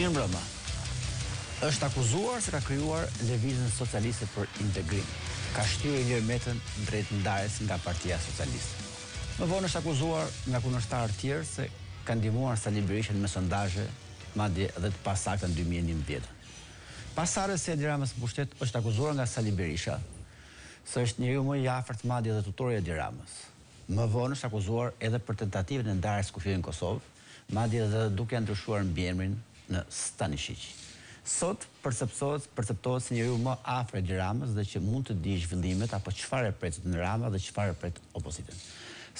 mirë mbrëma. është akuzuar se ka kryuar Levizën Socialiste për Integrim. Ka shtyru i njërë metën drejt ndajës nga Partia Socialiste. Më vonë është akuzuar nga kundërshtarë tjerë se ka ndimuar sa liberishën me ma madje edhe të pasaktën 2011 vjetë. Pasare se Edi Ramës pushtet është akuzuar nga Sali Berisha, së është njëri më i afert madje dhe tutori Edi Ramës. Më vonë është akuzuar edhe për tentativën e ndarës kufirin Kosovë, madje dhe duke ndryshuar në bjemrin në Stanishiq. Sot përseptohet se si njeriu më afër Ramës dhe që mund të di zhvillimet apo çfarë e pret në Ramë dhe çfarë e pret opozitën.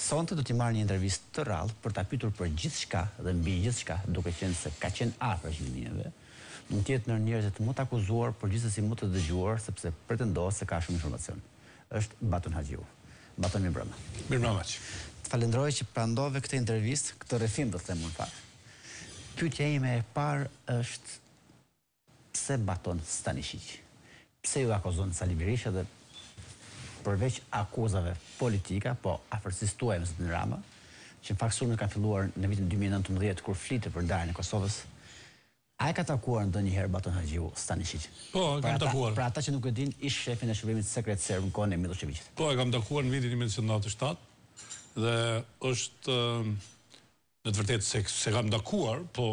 Sonte do t'i marr një intervistë të rrallë për ta pyetur për gjithçka dhe mbi gjithçka, duke qenë se ka qenë afër zhvillimeve. Mund tjetë në njerëz të më të akuzuar, por gjithsesi më të dëgjuar sepse pretendon se ka shumë informacion. Është Batun Haxhiu. Batun Mirbrama. Mirbrama. Falenderoj që prandove këtë intervistë, këtë rrëfim do të them më fakt pyetja ime e parë është pse baton Stanishiq? Pse ju akuzon Sali Berisha dhe përveç akuzave politika, po afërsisë tuaj me Zotin Rama, që në fakt ka filluar në vitin 2019 kur flitë për darjen e Kosovës, A e ka takuar ndo një Baton Hajiu Stanishiq? Po, e kam takuar. Pra ata që nuk e din, ish shefin e shërbimit sekret serbë në kone Miloševiqit. Po, e kam takuar në vitin 1997 dhe është në të vërtet se se kam dakuar, po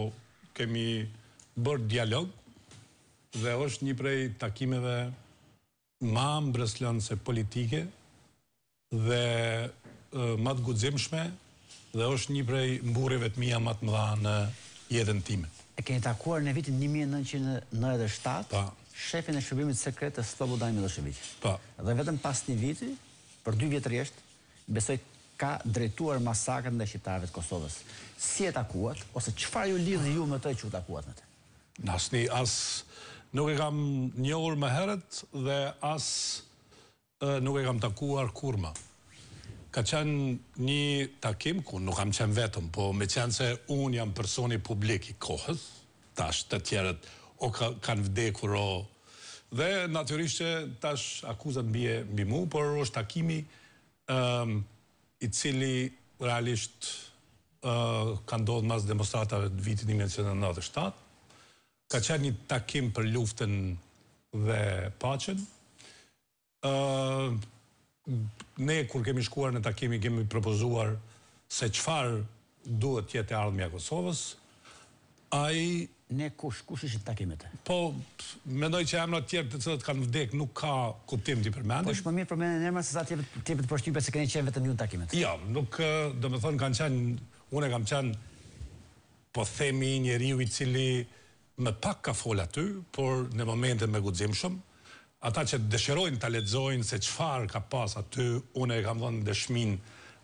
kemi bërë dialog dhe është një prej takimeve ma më breslanë se politike dhe ma të gudzimshme dhe është një prej mbureve të mija matë të mëdha në jetën time. E keni takuar në vitin 1997, shefin e shërbimit sekret e Slobodaj Pa. Dhe vetëm pas një viti, për dy vjetër jeshtë, besoj ka drejtuar masakrën dhe shqiptarëve të Kosovës. Si e takuat, ose qëfar ju lidhë ju më të që u takuat në të? Në as asë nuk e kam njohur më heret dhe asë nuk e kam takuar kur më. Ka qenë një takim, ku nuk kam qenë vetëm, po me qenë se unë jam personi publik i kohës, tash të tjerët, o kanë vdekur o... Dhe, që tash akuzat bje mbi mu, por është takimi i cili realisht ka ndodhë mas demonstratave të vitit 1997, ka qenë një takim për luftën dhe pacen. Ne, kur kemi shkuar në takimi, kemi propozuar se qfar duhet tjetë e ardhëmja Kosovës, a i ne kush, kush ishin takimet? Po, mendoj që emra të të cilët kanë vdek nuk ka kuptim të përmendim. Po, është më mirë përmendin emra se sa tjepet, të për shtype se këne qenë vetëm ju në takimet. Ja, jo, nuk, dhe me thonë, kanë qenë, unë e kam qenë, po themi një riu i cili më pak ka folë aty, por në momente me gudzim shumë, ata që dëshirojnë të ledzojnë se qfar ka pas aty, unë e kam dhënë dëshmin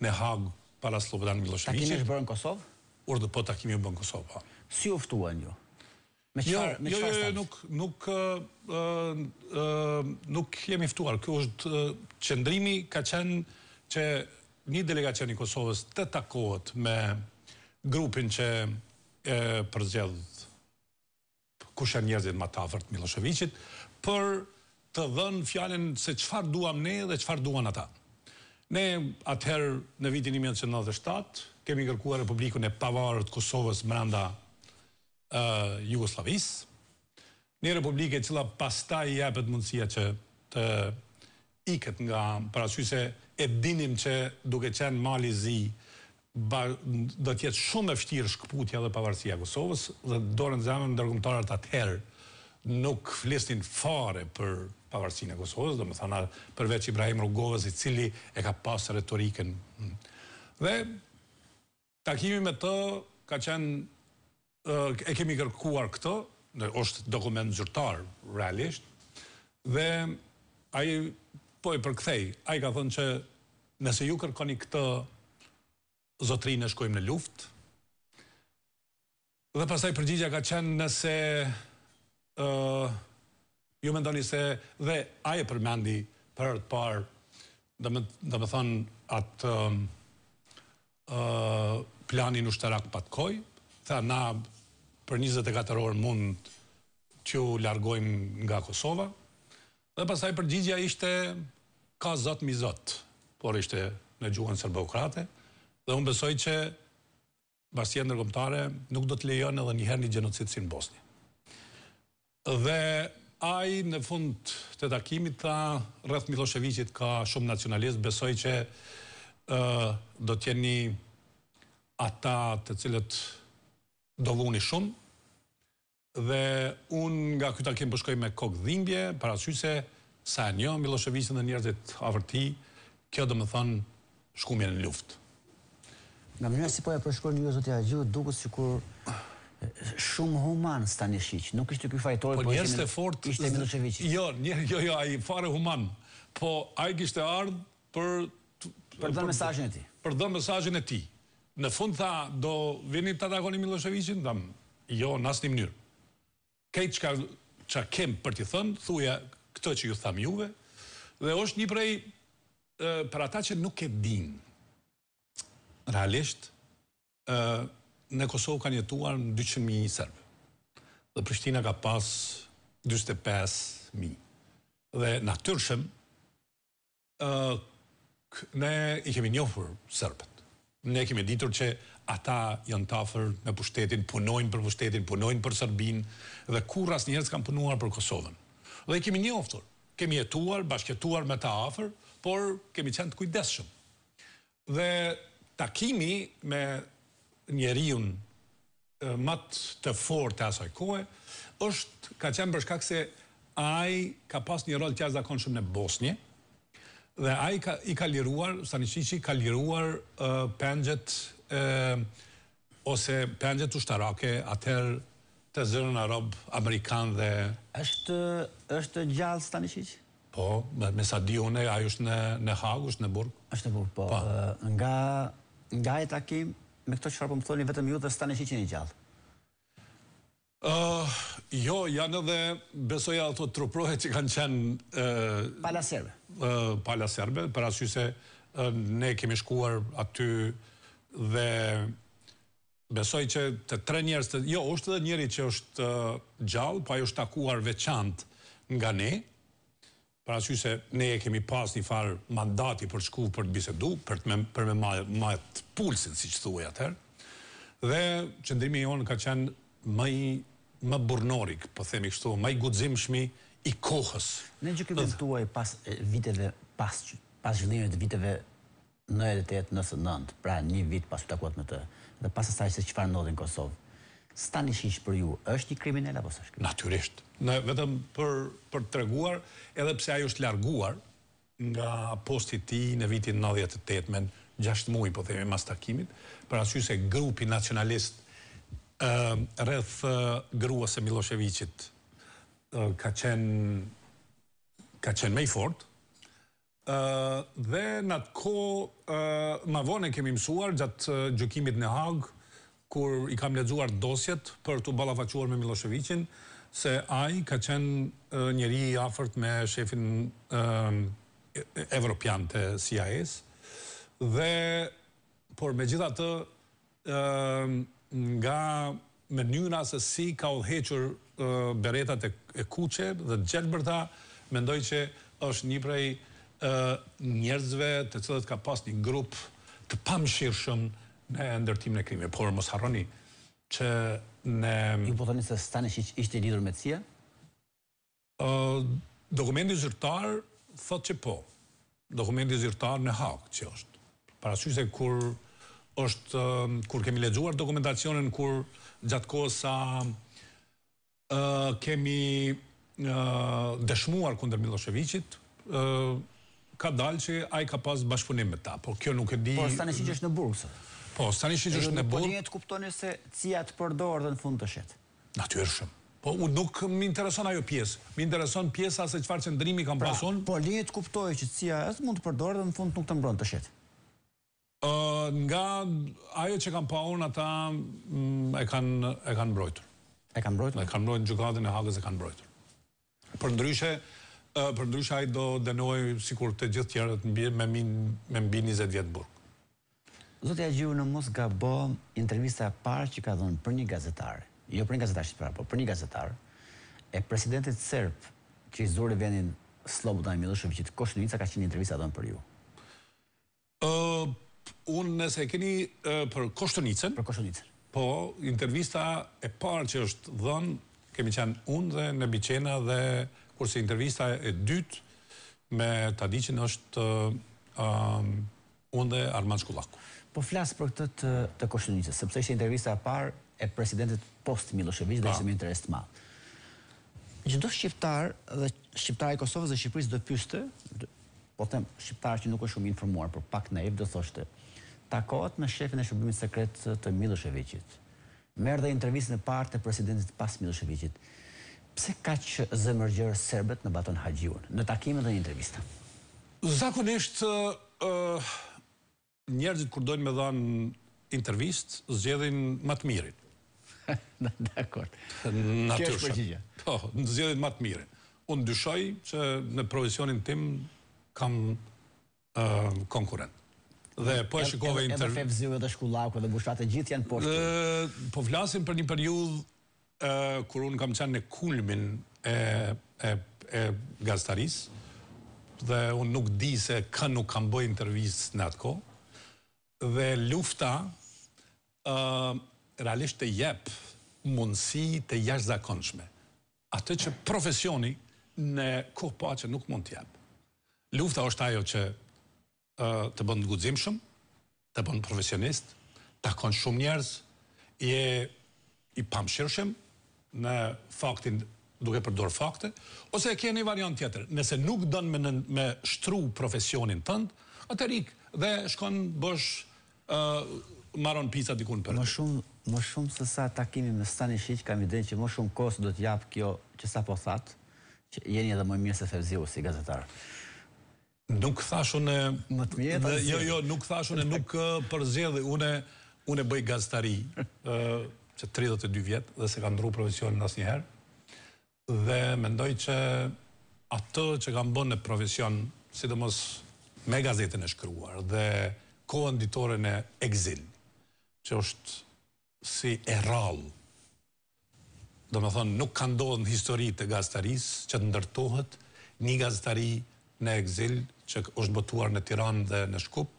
në hagë para Slobodan Miloševiqe. Takimi është bërë në Kosovë? Urdë po takimi u bërë në Kosovë, pa. Si uftuan ju? Me qëfar jo, stafës? Jo, jo, jo, jo, nuk, nuk, nuk jemi ftuar. Kjo është qëndrimi ka qenë që një delegacion i Kosovës të takohet me grupin që e përzgjedhë kushe njerëzit ma tafërt Miloševiqit, për të dhënë fjallin se qëfar duam ne dhe qëfar duan ata. Ne atëherë në vitin 1997 kemi kërkuar Republikën e Pavarët Kosovës mërënda Jugoslavis, një republike cila pasta i jepet mundësia që të ikët nga parasyse e dinim që duke qenë mali zi dhe tjetë shumë e fështirë shkëputja dhe pavarësia Kosovës dhe dorën zemën në atëherë nuk flestin fare për pavarësin e Kosovës dhe më thana përveç Ibrahim Rugovës i cili e ka pasë retoriken dhe takimi me të ka qenë e kemi kërkuar këto, në është dokument zyrtar, realisht, dhe aji, po e përkthej, aji ka thënë që nëse ju kërkoni këtë zotrinë e shkojmë në luft, dhe pasaj përgjigja ka qenë nëse ju me ndoni se dhe aje përmendi për parë dhe me, thënë atë planin u shtarak patkoj, tha na për 24 orë mund që largojmë nga Kosova, dhe pasaj përgjigja ishte ka zot mi zot, por ishte në gjuhën sërbëukrate, dhe unë besoj që bashkësia ndërkombëtare nuk do të lejon edhe njëherë një gjenocid si në Bosni. Dhe ai në fund të takimit tha rrëth Miloševićit ka shumë nacionalist, besoj që ë do të jeni ata të cilët do vuni shumë, dhe unë nga këta takim përshkoj po me kokë dhimbje, para që se sa e një, Miloševisin dhe njerëzit avërti, kjo dhe më thënë shkumje në luft. Nga mënyrë si po e përshkoj një zotë ja gjithë, duke si kur shumë human së ta nuk ishte këj fajtore, po, po njerëz të fort, ishte jo, jo, jo, jo, aji fare human, po aji kishte ardhë për... Për dhe mesajnë e ti. Për dhe mesajnë e ti. Në fund tha, do vini të atakoni Miloševiqin, dhe jo, në asë një mënyrë. Kejtë që kem për t'i thënë, thuja këto që ju tham juve, dhe është një prej, për ata që nuk e din, realisht, në Kosovë kanë jetuar në 200.000 sërbë, dhe Prishtina ka pas 25.000. Dhe natyrshëm, ne i kemi njofur sërbët. Ne kemi ditur që ata janë tafër me pushtetin, punojnë për pushtetin, punojnë për Sërbin, dhe kur as njerës kanë punuar për Kosovën. Dhe kemi një oftur, kemi jetuar, bashketuar me ta afer, por kemi qenë të kujdeshëm. Dhe takimi me njeriun matë të forë të asaj kohë, është ka qenë përshkak se aj ka pas një rol të jashtë shumë në Bosnje, dhe a i ka, i ka liruar, Sani ka liruar uh, pëngjet uh, ose pëngjet ushtarake atër të zërën arab amerikan dhe... është, është gjallë Sani Po, me sa di une, a i është në, në Hagë, është në Burg? është në Burg, po. po. nga, nga e takim, me këto qërë po më thoni vetëm ju dhe Sani Qishi një gjallë? jo, janë edhe besoja ato truprohet që kanë qenë... Palaserve? pala serbe, për asy se ne kemi shkuar aty dhe besoj që të tre njerës të... Jo, është edhe njeri që është gjallë, pa po jo është takuar veçant nga ne, për asy se ne e kemi pas një farë mandati për shku, për të bisedu, për të me, për majt, pulsin, si që thua e atër, dhe qëndrimi jonë ka qenë më, më burnorik, për po themi kështu, më i gudzim shmi, i kohës. Në që këmë tuaj pas viteve, pas, pas zhëllimit të viteve në edhe nësë nëndë, pra një vit pas të takuat me të, dhe pas asaj se që farë nëndë në Kosovë, stani shishë për ju, është një kriminella po sashkë? Natyrisht. Në vetëm për, për të reguar, edhe pse ajo është larguar nga posti ti në vitin 98, men 6 muaj, po themi, mas takimit, për asy se grupi nacionalist uh, rreth gruas e Miloševiqit, ka qenë me i fort, dhe në atë ko, ma vone kemi mësuar gjatë gjukimit në hagë, kur i kam ledzuar dosjet për të balafaquar me Miloševiqin, se aj ka qenë njëri i afert me shefin evropian të CIS, dhe, por me gjitha të, nga mënyra se si ka odhequr beretat e kuqe dhe gjelë bërta, mendoj që është një prej njerëzve të cilët ka pas një grup të pamëshirë shumë në ndërtim në krimi, por mos harroni që në... Ju po thoni se që ishte lidur me cia? Dokumenti zyrtar thot që po. Dokumenti zyrtar në hak që është. Parasyse kur është, kur kemi legjuar dokumentacionin, kur gjatë kohë sa kemi dëshmuar kunder Miloševiqit, ka dalë që a i ka pas bashkëpunim me ta, por kjo nuk e di... Por Stanishiq është në burgë, sot? Po, Stanishiq është në burgë... Po një të kuptoni se cia të përdorë dhe në fund të shetë? Natyrshëm. Po, nuk më intereson ajo pjesë. Më intereson pjesa se qëfar qëndrimi kam pra, pasun. Po, linje të kuptoj që cia është mund të përdorë dhe në fund nuk të mbron të shetë? Nga ajo që kam pa ata mm, e kanë mbrojtur. E kanë mbrojtur. E kanë mbrojtur gjukatën e Hagës e kanë mbrojtur. Për ndryshe, për ndryshe ai do si sikur të gjithë tjerët mbi me mbi 20 vjet burg. Zoti Agjiu në mos gabo intervista e parë që ka dhënë për një gazetarë, Jo për një gazetar shqiptar, por për një gazetar e presidentit serb që i zuri vendin Slobodan Milošević, Koshnica ka qenë një intervista dhënë për ju. Ë unë nëse e keni për Koshtonicën. Për Koshtonicën. Po, intervista e parë që është dhënë, kemi qenë unë dhe në Bicena dhe kurse intervista e dytë me Tadicin është um, unë dhe Arman Shkullaku. Po flasë për këtë të, të koshënicës, sepse ishte intervista e parë e presidentit post Miloševiç dhe ishte me interes të madh. Çdo shqiptar dhe shqiptari i Kosovës dhe Shqipërisë do pyeste, po them shqiptar që nuk është shumë i informuar, por pak naiv do thoshte, takot me shefin e shërbimit sekret të Miloševićit. Merë dhe intervistën në partë të presidentit pas Miloševićit. Pse ka që zëmërgjërë sërbet në baton haqjion, në takime dhe një intervjista? Zakonisht, njerëzit kur dojnë me dhanë intervjist, zgjedhin matë mirin. Dekord. Në po, të shumë. Në të matë mirin. Unë dyshoj që në provisionin tim kam konkurent dhe po e shikove inter... Edhe fevziu edhe shkullaku edhe bushrat e gjithë janë poshtë. Po vlasin për një periud kur unë kam qenë në kulmin e, e, gazetaris dhe unë nuk di se ka nuk kam bëj intervjis në atë ko dhe lufta realisht të jep mundësi të jash zakonshme Ate që profesioni në kohë pa që nuk mund të jep lufta është ajo që të bëndë ngudzim shumë, të bëndë profesionist, të konë shumë njerës, je i pamëshirëshem në faktin duke përdor fakte, ose e kene i varion tjetër, nëse nuk dënë me shtru profesionin tëndë, atë rikë dhe shkonë bësh maron pizza dikun për. Më shumë se sa takimi me stani shqyqë, kam i dhejnë që më shumë kosë do t'japë kjo që sa po thatë, që jeni edhe më mirë se fevziu si gazetarë. Nuk thashun e... Më të mjetë Jo, jo, nuk thashun e nuk uh, përzjedhë. Une, une bëj gazetari uh, që 32 vjetë dhe se ka ndru profesionin asë njëherë. Dhe mendoj që atë që kanë bënë në profesion, sidomos me gazetën e shkruar dhe kohën ditore në exil, që është si eral, do me thonë nuk ka ndodhë në histori të gazetaris që të ndërtohet një gazetari në exil, që është botuar në Tiran dhe në Shkup,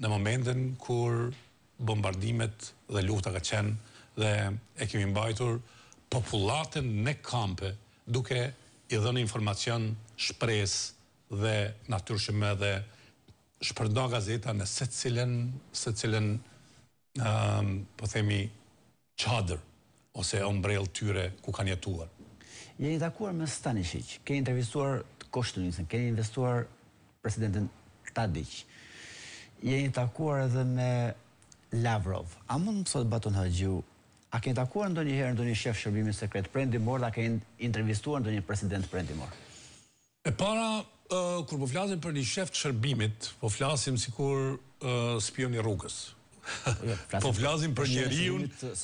në momentin kur bombardimet dhe lufta ka qenë dhe e kemi mbajtur populatën në kampe duke i dhënë informacion shpres dhe natyrshme dhe shpërdo gazeta në se cilën, se cilën, ehm, po themi, qadër ose ombrel tyre ku kanë jetuar. Jeni takuar me Stanishiq, ke intervistuar Koshtunisën, ke investuar presidentin Tadic. Jeni takuar edhe me Lavrov. A mund të thot Baton Haxhiu? A keni takuar ndonjëherë ndonjë shef shërbimi sekret Prendimor, a keni intervistuar ndonjë president Prendimor? E para kur po flasim për një shef të shërbimit, po flasim sikur spion i rrugës. po flasim për njeriu,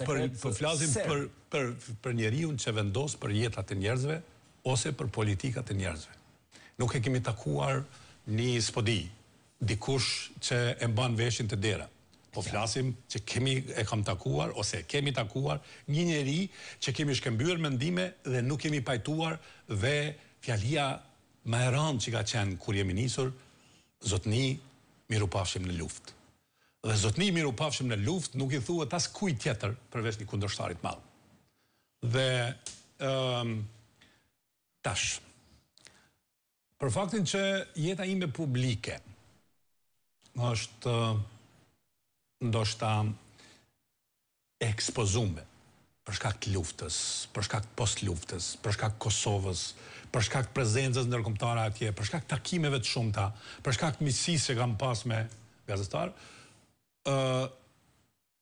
për po flasim për për për po njeriu që vendos për jetat e njerëzve ose për politikat e njerëzve. Nuk e kemi takuar një spodi, dikush që e mban veshin të dera. Po flasim që kemi e kam takuar, ose kemi takuar një njeri që kemi shkembyrë mendime dhe nuk kemi pajtuar dhe fjalia ma e rëndë që ka qenë kur jemi njësur, zotni miru pafshim në luft. Dhe zotni miru pafshim në luft nuk i thua tas kuj tjetër përveç një kundërshtarit malë. Dhe um, ehm, tashë, Për faktin që jeta ime publike është ndoshta ekspozume për shkak të luftës, për shkak të post-luftës, për shkak të Kosovës, për shkak të prezencës ndërkombëtare atje, për shkak të takimeve të shumta, për shkak të miqësisë që kam pas me gazetar,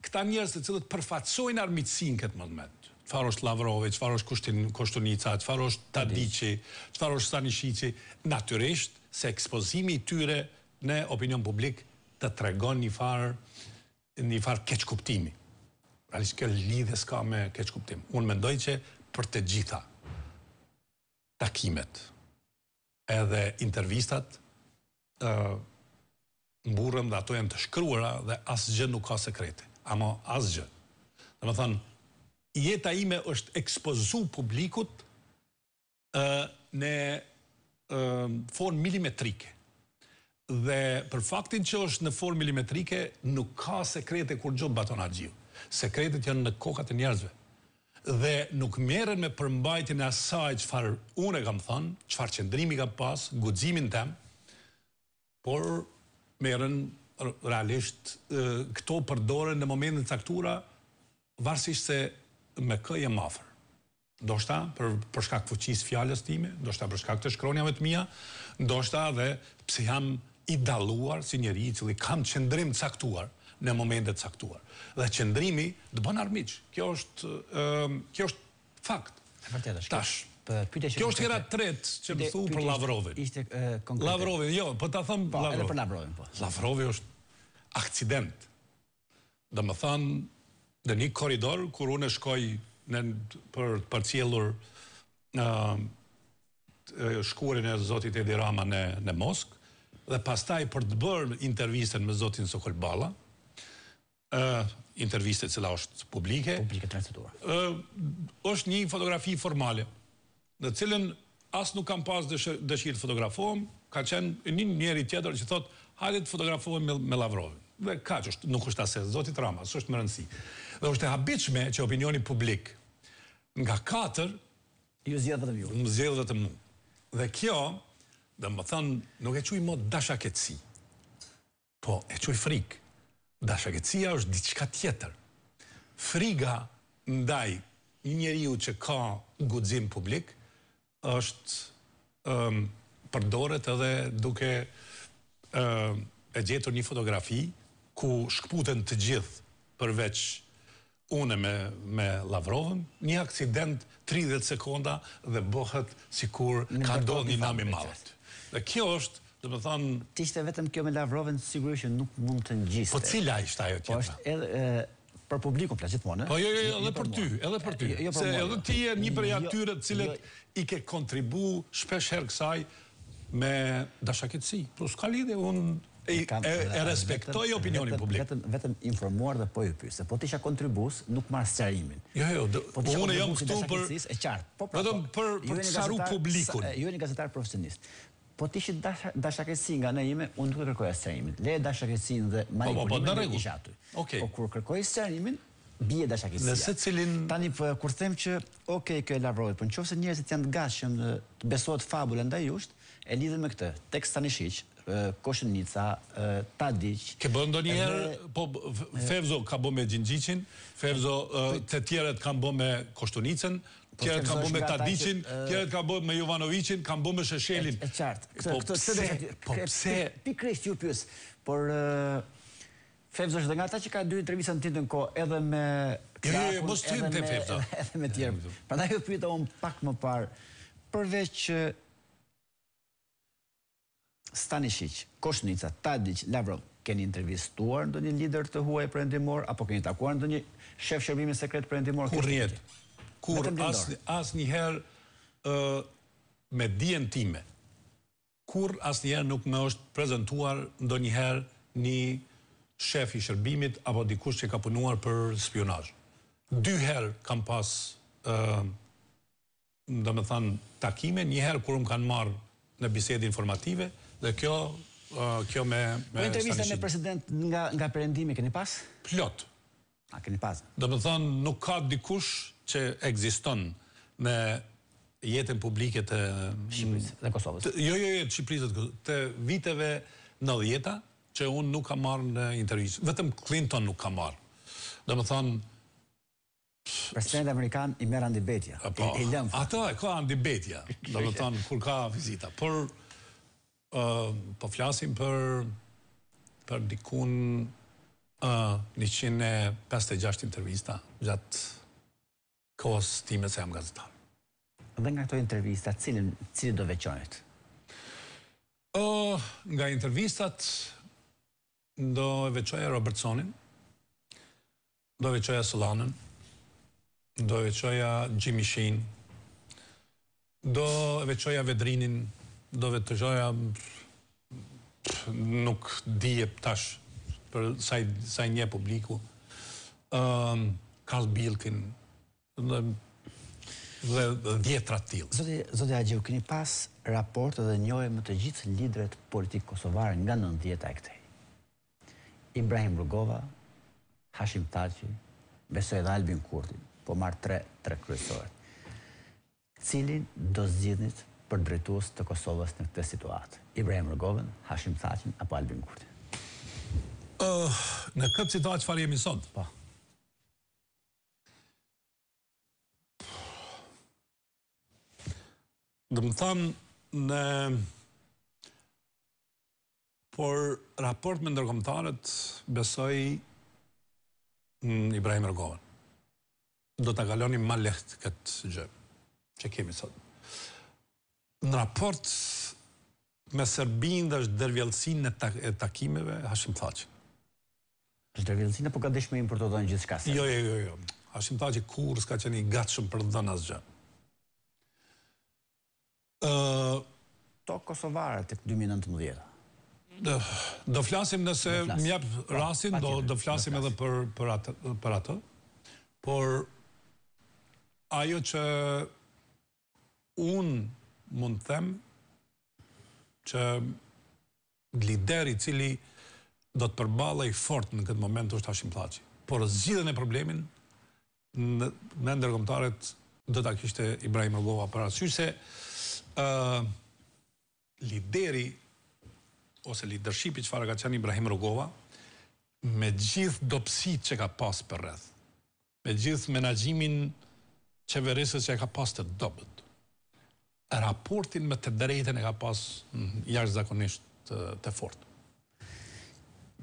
këta njerëz të cilët përfaqësojnë armiqësinë këtë moment qëfar është Lavrove, qëfar është Kushtin Kushtunica, qëfar është Tadici, qëfar është Sanishici, naturisht se ekspozimi tyre në opinion publik të tregon një farë një farë keqkuptimi. Realisht pra, kjo lidhe s'ka me keqkuptim. Unë mendoj që për të gjitha takimet edhe intervistat uh, burëm dhe ato jenë të shkryra dhe asgjë nuk ka sekrete. Amo asgjë. Dhe më thënë, jeta ime është ekspozu publikut në formë milimetrike. Dhe për faktin që është në formë milimetrike, nuk ka sekrete kur gjotë batonargjiu. Sekretet janë në kokat e njerëzve. Dhe nuk meren me përmbajtin e asaj farë unë e kam thënë, farë qëndrimi kam pasë, gudzimin tem, por meren realisht këto përdore në momentin të aktura, varsisht se me këje mafër. Do shta për, për shkak fuqis fjallës time, do shta për shkak të shkronjave të mija, do shta dhe pse jam i daluar si njeri i cili kam qëndrim të saktuar në të saktuar. Dhe qëndrimi të bën armiq. Kjo, është, kjo është fakt. E vërtet është. kjo është kjera tretë që më thu për Lavrovit. Ishte konkrete. jo, po ta thëmë po, Lavrovin. për Lavrovin, po. është akcident. Dhe më thënë, dhe një koridor, kur unë shkoj në për të parcielur shkurin e Zotit Edi Rama në Mosk, dhe pastaj për të bërë intervistën me Zotin Sokol Bala, intervjiste cila është publike, është një fotografi formale, në cilën asë nuk kam pas dëshirë të fotografohem, ka qenë një njeri tjetër që thotë, hajde të fotografohem me Lavrovi. Dhe ka që është, nuk është asë, Zotit Rama, së është më rëndësi. Dhe është e habiqme që opinioni publik nga katër... Ju zjedhët e mu. Më zjedhët e mu. Dhe kjo, dhe më thënë, nuk e quj më dasha këtësi. Po, e quj frikë. Dasha këtësia është diçka tjetër. Friga ndaj njeriu që ka gudzim publik është përdoret edhe duke e gjetur një fotografi ku shkputen të gjithë përveç une me, me Lavrovën, një aksident 30 sekonda dhe bëhet si kur ka do një nami malët. Dhe kjo është, dhe më thonë... Ti ishte vetëm kjo me Lavrovën, sigurisht që nuk mund të ngjiste. Po cila ishte ajo tjetëra? Po është edhe... për publikun pla gjithmonë. Po jo jo, jo, jo, jo, jo edhe për ty, edhe për ty. Se edhe ti je një prej atyre të cilët i ke kontribu shpesh herë kësaj me dashaketësi. Po s'ka lidhe, unë e respektoj opinionin publik. Vetëm, vetën informuar dhe po ju pyet po ti isha kontribues nuk marr sqarimin. Jo jo, po unë jam këtu për e qartë. Po pra, vetëm po, për për të sqaruar publikun. Ju jeni gazetar profesionist. Po ti ishit dashakësi nga ana ime, unë nuk e kërkoj sqarimin. Le dashakësin dhe po, po, mali po në rregull isha aty. Okej. Po kur kërkoj sqarimin bie dashakësi. Në se cilin tani po kur them që okay kjo e lavroj, po nëse njerëzit janë të gatshëm të besohet fabula ndaj jush, e lidhem me këtë. Tekst tani shiq, Koshin Nica, Tadic... Ke bërë ndo njerë, po Fevzo ka bërë me Gjindjicin, Fevzo të tjeret ka bërë me Koshtunicin, tjeret ka bërë me Tadicin, tjeret ka bërë me Jovanovicin, ka bërë me Sheshelin. E qartë, po pëse, po pëse... ju pjusë, por... Fevzo është dhe nga ta që ka dy të revisa në të të nko, edhe me... Jo, jo, jo mos të të të të të të të të të të të Stanishic, Koshnica, Tadic, Lavrov, keni intervistuar ndonjë një lider të huaj për endimor, apo keni takuar ndonjë një shef shërbimi sekret për endimor? Kur njetë, kur as njëherë me dijen time, kur as njëherë nuk me është prezentuar në njëherë një shef i shërbimit, apo dikush që ka punuar për spionaj. herë kam pas dhe me thanë takime, njëherë kur më kanë marë në bisedi informative, Dhe kjo, uh, kjo me... Po intervjiste me president nga përendimi, këni pas? Plot. A, këni pas? do të thonë, nuk ka dikush që ekziston në jetën publike të... Shqipërisë dhe Kosovës. Jo, jo, jo, Shqipërisë dhe Kosovës. Të viteve në djeta, që unë nuk ka marrë në intervjiste. Vetëm Clinton nuk ka marrë. Dhe të thonë... President Amerikan i merë andibetja. Po. Ato e ka andibetja, dhe të thonë, kur ka vizita. Por... Ehm, po flasim për për dikun uh, 156 intervista gjatë kohës time se jam gazetar. Dhe nga këto intervista, cilin, do veqojt? nga intervistat, do e veqoja Robertsonin, do e veqoja Solanën, do e veqoja Jimmy do e veqoja Vedrinin, do vetë të shoja nuk dije tash për saj, saj një publiku um, Karl Bilkin dhe dhe djetra Zotë tilë. Zotja Gjev, këni pas raport dhe njojë më të gjithë lidret politikë kosovare nga nën djeta e këtej. Ibrahim Rugova, Hashim Taci, besoj dhe Albin Kurti, po marë tre, tre kryesore. Cilin do zgjidhnit për drejtues të Kosovës në këtë situatë? Ibrahim Rëgovën, Hashim Thaqin, apo Albin Kurti? Oh, në këtë situatë që farë jemi sot? Po. Dëmë thamë në... Por raport me ndërkomtarët besoj në mm, Ibrahim Rëgovën. Do të kaloni ma lehtë këtë gjë që kemi sotë në raport me Serbin dhe është dërvjelsin e, takimeve, Hashim Thaqin. Është dërvjelsin e po ka dëshmejnë për të dojnë gjithë shkasë? Jo, jo, jo, jo. Hashim Thaqin kur s'ka qeni i gatshëm për të dhënë asë gjë. to Kosovare të këtë 2019 do flasim nëse më jap do do flasim edhe për për atë për Por ajo që un mund them që lideri cili do të i fort në këtë moment është Hashim Placi. Por zgjidhen e problemin në, në do të kishte Ibrahim Rugova për asyqë se lideri ose leadershipi që fara ka qenë Ibrahim Rogova, me gjithë dopsi që ka pas për rreth, me gjithë menajimin qeverisës që ka pas të dobet, raportin me të drejten e ka pas mm, jashtë zakonisht të fort.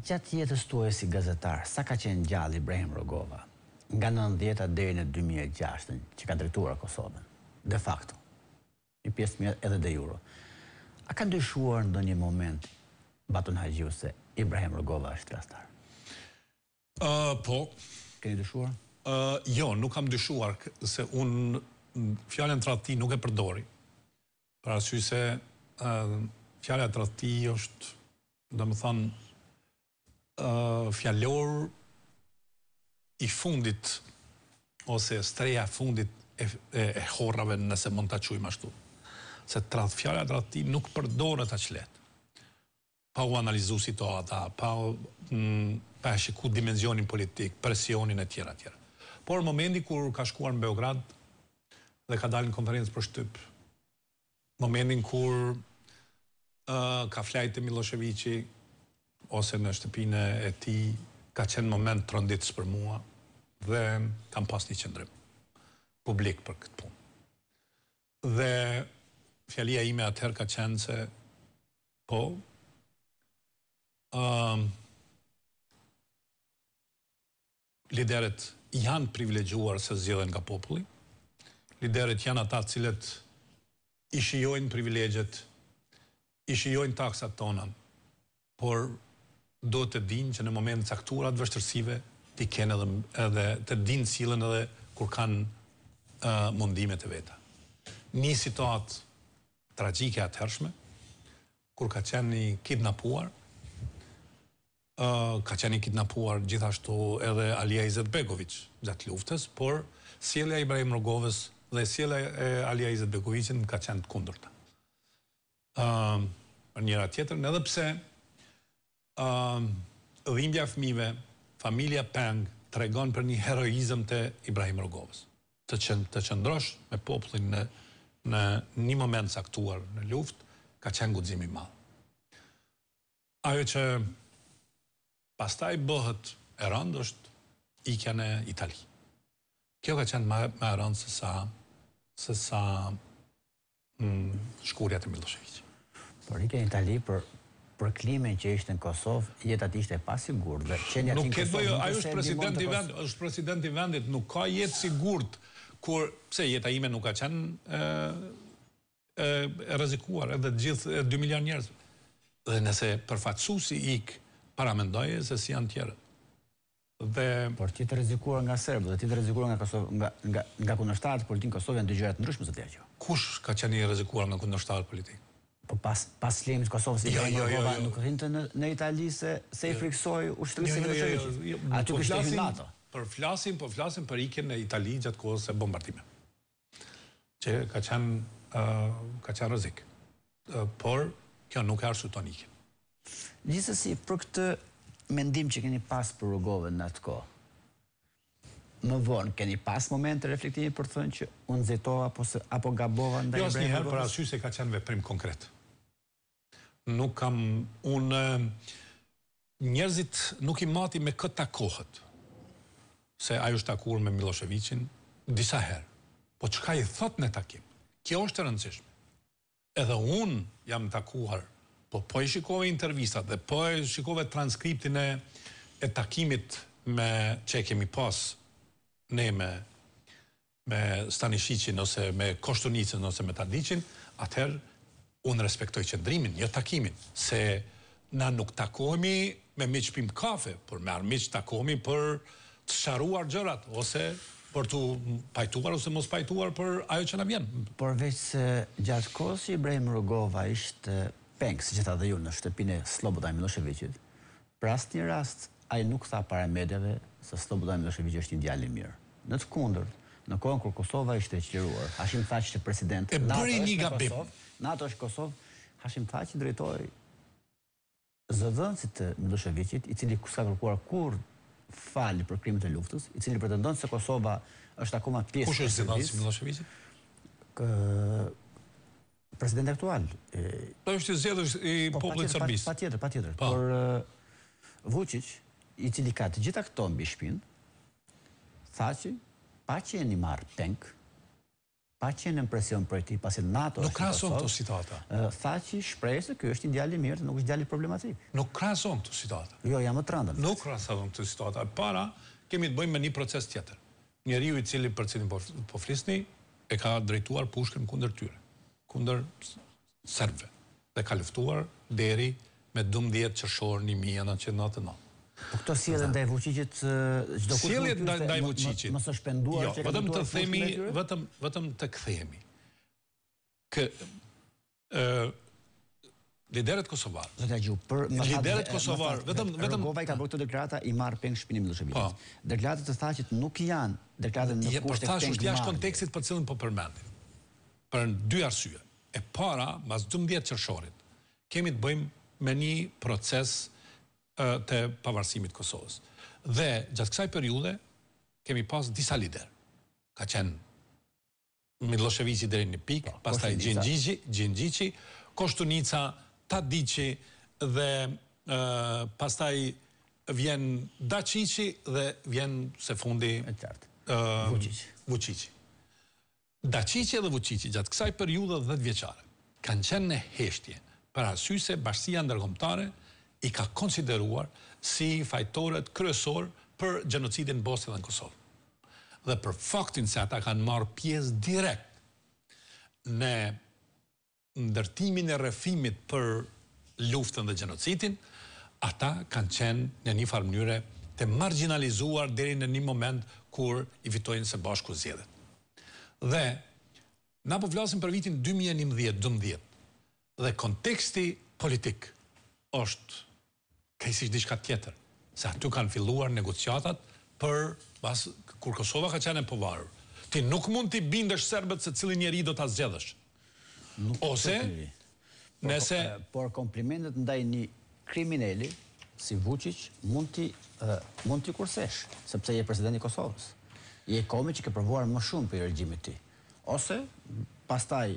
Gjatë jetës tu e si gazetar, sa ka qenë gjallë Ibrahim Rogova? Nga 90-a dhejë në 2006-ën që ka drejtura Kosovën, de facto, i pjesë mjetë edhe dhe juro. A ka ndryshuar ndonjë një moment batun haqju se Ibrahim Rogova është rastar? Po. Keni ndryshuar? Jo, nuk kam ndryshuar se unë fjallën të rati nuk e përdori. Pra shu se fjale të rëthi është, dhe më thanë, fjallor i fundit, ose streja fundit e horrave nëse mund të quim ashtu se fjallat të ratëti nuk përdore të qëlet. Pa u analizu situata, pa mm, shiku pashe ku dimenzionin politik, presionin e tjera tjera. Por, momenti kur ka shkuar në Beograd dhe ka dalin konferencë për shtypë, momentin kur ka flajt e Miloševiqi, ose në shtëpine e ti, ka qenë moment të rënditës për mua, dhe kam pas një qëndrim publik për këtë punë. Dhe fjallia ime atëherë ka qenë se po, um, liderët janë privilegjuar se zhjëdhen nga populli, liderët janë ata cilët i shiojnë privilegjet, i shiojnë taksat tona, por do të dinë që në moment caktura të vështërsive, ti kene edhe të dinë cilën edhe kur kanë mundimet e veta. Një situatë tragike atë hershme, kur ka qenë një kidnapuar, ka qeni kidnapuar gjithashtu edhe Alija Izetbegovic gjatë luftës, por si i Ibrahim Rogovës dhe sjela e Alia Izet Bekovicin ka qenë të kundërt. Për njëra tjetër, edhe pse dhimbja fmive, familia Peng, të regon për një heroizm të Ibrahim Rogovës. Të qëndrosh me poplin në një moment saktuar në luft, ka qenë gudzimi malë. Ajo që pastaj bëhet e rëndë është ikja në Itali. Kjo ka qenë më rëndë sësa sa se sa mm, shkurja të Milošević. Por ike në Itali për për klimën që ishte në Kosovë, jeta ti ishte pa sigurt dhe qenia ti në Kosovë. Nuk ke ajo është presidenti vend, është presidenti vendit, nuk ka jetë sigurt kur pse jeta ime nuk ka qenë ë rrezikuar edhe të gjithë 2 milion njerëz. Dhe nëse përfaqësuesi ik para mendoje se si janë tjerë dhe por ti të rrezikuar nga Serbë, dhe ti të rrezikuar nga Kosova, nga nga nga kundërshtarët politikë Kosovë janë dy gjëra të ndryshme jo? Kush ka qenë i rrezikuar nga kundërshtarët politikë? Po pas pas lemit Kosovës jo, i jo, jo, jo. nuk rrinte në në Itali se se i u ushtrisë në Shqipëri. Aty po kishte hyrë NATO. Për flasim, po flasim për ikjen në Itali gjatë kohës së bombardime. Që ka qenë uh, ka qenë rrezik. por kjo nuk e arsyton ikjen. Gjithsesi për këtë mendim që keni pas për rrugove në atë kohë? Më vonë, keni pas moment të reflektimi për të thënë që unë zetoha apo gabova ndaj brejnë? Jo, njëherë për asy se ka qenë veprim konkret. Nuk kam, unë, njerëzit nuk i mati me këta kohët, se ajo është takur me Miloševiqin, disa herë. Po që ka i thot në takim? Kjo është të rëndësishme. Edhe unë jam takuar po po e shikove intervistat dhe po e shikove transkriptin e, e takimit me që e kemi pas ne me, me Stanishicin ose me Koshtunicin ose me Tadicin, atëherë unë respektoj qëndrimin, një jo takimin, se na nuk takohemi me miqpim kafe, por me armiq takohemi për të sharuar gjërat, ose për të pajtuar ose mos pajtuar për ajo që në vjen. Por veç se gjatë kohës Ibrahim Rugova ishte peng, si që tha dhe ju, në shtepin e Slobodaj Miloševiqit, pra asë një rast, a i nuk tha para medjave se Slobodaj Miloševiq është një djali mirë. Në të kundër, në kohën kur Kosova ishte e qëriruar, Hashim tha që president, NATO është Kosovë, Hashim tha që drejtoj zëdhënësit të Miloševiqit, i cili kësë ka kërkuar kur fali për krimit e luftës, i cili pretendon se Kosova është akoma pjesë. Kush është president aktual. Po është zëdhës i popullit të Serbisë. Pa tjetër, pa po. tjetër. Por Vucic, i cili ka të gjitha këto mbi shpinë, tha që pa që e një marë pa që e presion për e ti, pasi NATO... Nuk krason të sitata. Tha që shprejë se kjo është një djali mirë, nuk është djali problematik. Nuk krason të sitata. Jo, jam të randën. Nuk krason të sitata. Para, kemi të bëjmë me një proces tjetër. Një i cili për cilin po, po flisni, e ka drejtuar pushkën kundër tyre kunder serve dhe ka luftuar deri me 12 qëshorë një mija në që natë në. Po këto sielet ndaj vëqicit, gjdo kusë në ndaj vëqicit, më së shpenduar jo, që vëtëm të themi, vëtëm, vëtëm të këthemi, kë e, lideret Kosovar, Zotja për më lideret dhe, Kosovar, më thëm, vëtëm, vëtëm, ka bërë po. të deklarata i marë peng shpinim dhe shëbjit. të tha të thashit nuk janë deklarat në kushtë e këtë në këtë në këtë në këtë kontekstit për në për në dy arsye. E para, mas 12 qërshorit, kemi të bëjmë me një proces të pavarësimit Kosovës. Dhe gjatë kësaj periude, kemi pas disa lider. Ka qenë Midloševici po, dhe një pik, pas taj Gjengjici, Kostunica, Tadici dhe pas taj vjen Dacici dhe vjen se fundi Vucici. Daqiqe dhe Vucici gjatë kësaj për ju dhe dhe vjeqare kanë qenë në heshtje për asyse bashkësia ndërgomtare i ka konsideruar si fajtoret kryesor për gjenocidin Bosnë dhe në Kosovë. Dhe për faktin se ata kanë marë pjesë direkt në ndërtimin e rëfimit për luftën dhe gjenocidin, ata kanë qenë në një mënyre të marginalizuar dhe në një moment kur i vitojnë se bashku zjedhet. Dhe, na po vlasim për vitin 2011-2012, dhe konteksti politik është kajsisht diçka tjetër, se aty kanë filluar negociatat për bas, kur Kosova ka qenë e Ti nuk mund t'i bindesh serbet se cilin njeri do t'a zgjedhësh. Ose, nese... Po, por, komplimentet ndaj një krimineli, si Vucic, mund t'i mund t'i kursesh, sepse je presidenti Kosovës je komi që ke përvuar më shumë për i regjimit ti. Ose, pastaj,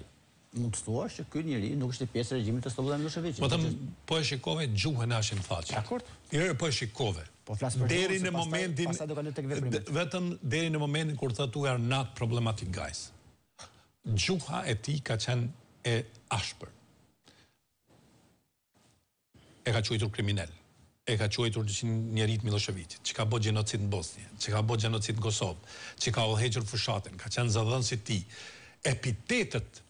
mund të stuar që këj njëri nuk është i pjesë e regjimit të Slobodan Milošević. Po tëmë, po e shikove, gjuhë në ashtë në thaqë. Akord? Jërë jo, jo, po e shikove. Po flasë për gjuhë, se pastaj do ka në tek veprimit. Vetëm, deri në momentin kur të tuar natë problematik gajsë. Gjuha e ti ka qenë e ashpër. E ka qujtur kriminellë e ka quajtur njerit Milošević, që ka bërë gjenocit në Bosnië, që ka bërë gjenocit në Kosovë, që ka ullhequr fushatën, ka qenë zëdhën si ti, epitetet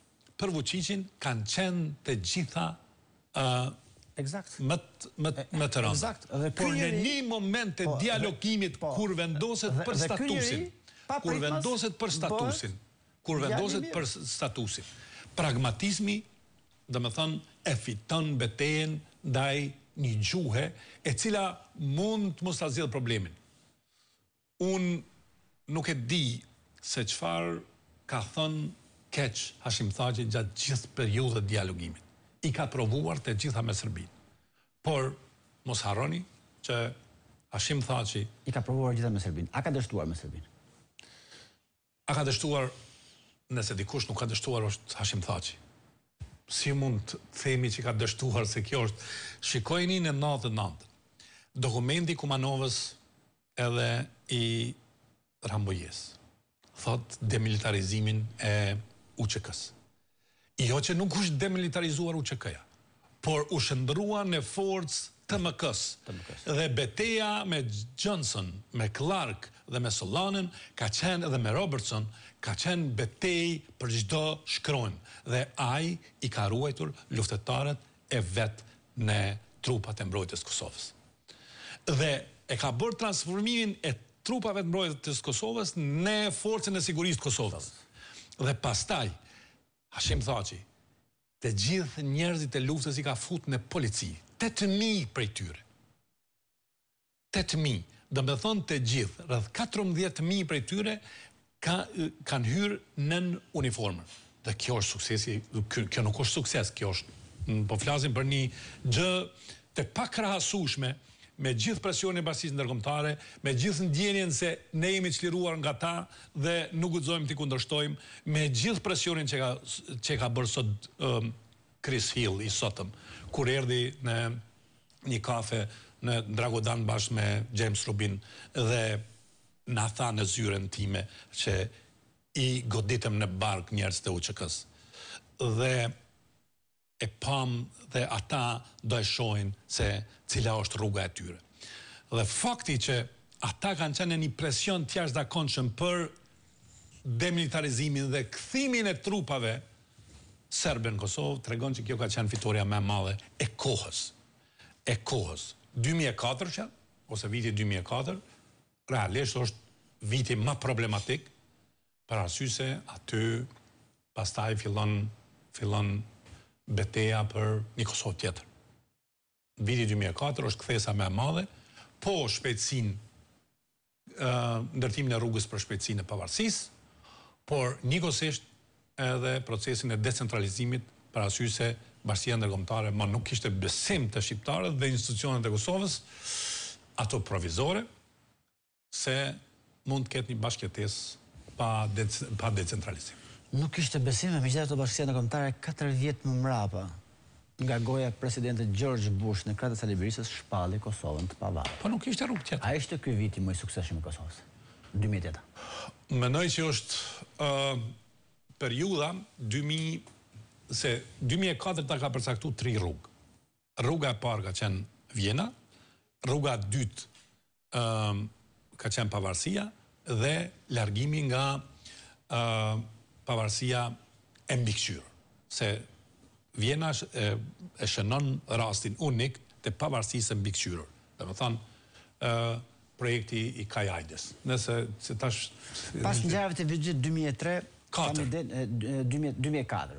për Vucicin kanë qenë të gjitha më të rëndë. Kërë në një moment të po, dialogimit po. kur vendoset për statusin, kur vendoset për statusin, kur vendoset për statusin, pragmatismi, dhe me thënë, e fitën, betejen, daj një gjuhe e cila mund të mos të azjedhë problemin. Unë nuk e di se qëfar ka thënë keq Hashim Thaqin gjatë gjithë periudhe dialogimin. I ka provuar të gjitha me Sërbin. Por, mos harroni që Hashim Thaqin... I ka provuar gjitha me Sërbin. A ka dështuar me Sërbin? A ka dështuar... Nëse dikush nuk ka dështuar është Hashim Thaci si mund të themi që ka dështuar se kjo është, shikojni në natë natë, dokumenti kumanovës edhe i rambojes, thot demilitarizimin e UQK-s. Jo që nuk është demilitarizuar UQK-ja, por u shëndrua në forës të kësë. Dhe beteja me Johnson, me Clark dhe me Solanin, ka qenë edhe me Robertson, ka qenë betej për gjdo shkrojnë dhe aj i ka ruajtur luftetarët e vetë në trupat e mbrojtës Kosovës. Dhe e ka bërë transformimin e trupave të mbrojtës Kosovës në forcën e sigurisë të Kosovës. Dhe pastaj, Hashim Thaci, të gjithë njerëzit e luftës i ka fut në polici, 8.000 prej tyre. 8.000, dhe me thonë të gjithë, rrëth 14.000 prej tyre, ka, kanë hyrë në uniformën. Dhe kjo është suksesi, kjo, nuk është sukses, kjo është, në po flasim për një gjë të pakrahasushme, me gjithë presion e në ndërgëmtare, me gjithë ndjenjen se ne jemi qliruar nga ta dhe nuk gudzojmë të kundërshtojmë, me gjithë presionin që ka, që ka bërë sot Chris Hill i sotëm, kur erdi në një kafe në Dragodan bashkë me James Rubin dhe nga tha në zyren time që i goditëm në bark njerës të uqëkës. Dhe e pam dhe ata do e shojnë se cila është rruga e tyre. Dhe fakti që ata kanë qene një presion tjash da konqëm për demilitarizimin dhe këthimin e trupave Serbe në Kosovë, të regon që kjo ka qenë fitoria me madhe e kohës. E kohës. 2004 që, ose viti 2004, realisht është viti ma problematik për arsyse aty pastaj fillon fillon beteja për një Kosovë tjetër. Viti 2004 është kthesa më e madhe, po shpejtësin ndërtimin e rrugës për shpejtësinë e pavarësisë, por nikosisht edhe procesin e decentralizimit për arsye bashkësia bashkia ndërkombëtare ma nuk kishte besim të shqiptarët dhe institucionet e Kosovës ato provizore, se mund të ketë një bashkëtes pa, decentralisim. pa decentralizim. Nuk ishte besime, me gjithë të bashkësia në komentare, 4 vjetë më mrapa nga goja presidentet George Bush në kratës e liberisës shpalli Kosovën të pavarë. Po nuk ishte rrugë tjetë. A ishte kjo viti më i sukseshme i Kosovës? 2008. Mënoj që është uh, periuda 2000, se 2004 ta ka përsaktu tri rrugë. Rruga e parë ka qenë Vjena, rruga e dytë ka qenë pavarësia dhe largimi nga pavarësia e mbikëqyrë. Se Vjena e shënon rastin unik të pavarësisë e mbikëqyrë. Dhe më thonë, projekti i Kajajdes. Nëse, se tash... Pas në gjarëve të vëgjit 2003, 2004.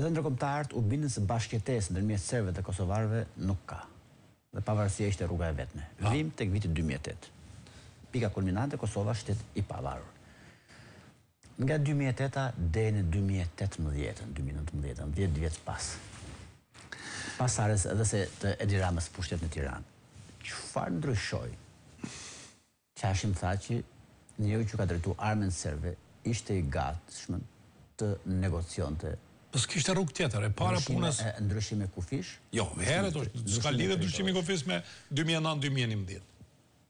Edhe në u binën së bashkjetesë në nërmjetë sërve dhe kosovarve nuk ka dhe pavarësia ishte rruga e vetme. Vim të këviti 2008. Pika kulminante, Kosova shtet i pavarur. Nga 2008 dhe në 2018, 2019, 10 vjetë pas. Pasares edhe se të ediramës pushtet në Tiranë. Qëfar ndryshoj? Qashim tha që njëri që ka drejtu armen serve ishte i gatë shmën të negocion të Pës kishte rrugë tjetër, e para punës... Ndryshime kufish? Jo, herët është, s'ka lidhe ndryshime po. kufish me 2009-2011.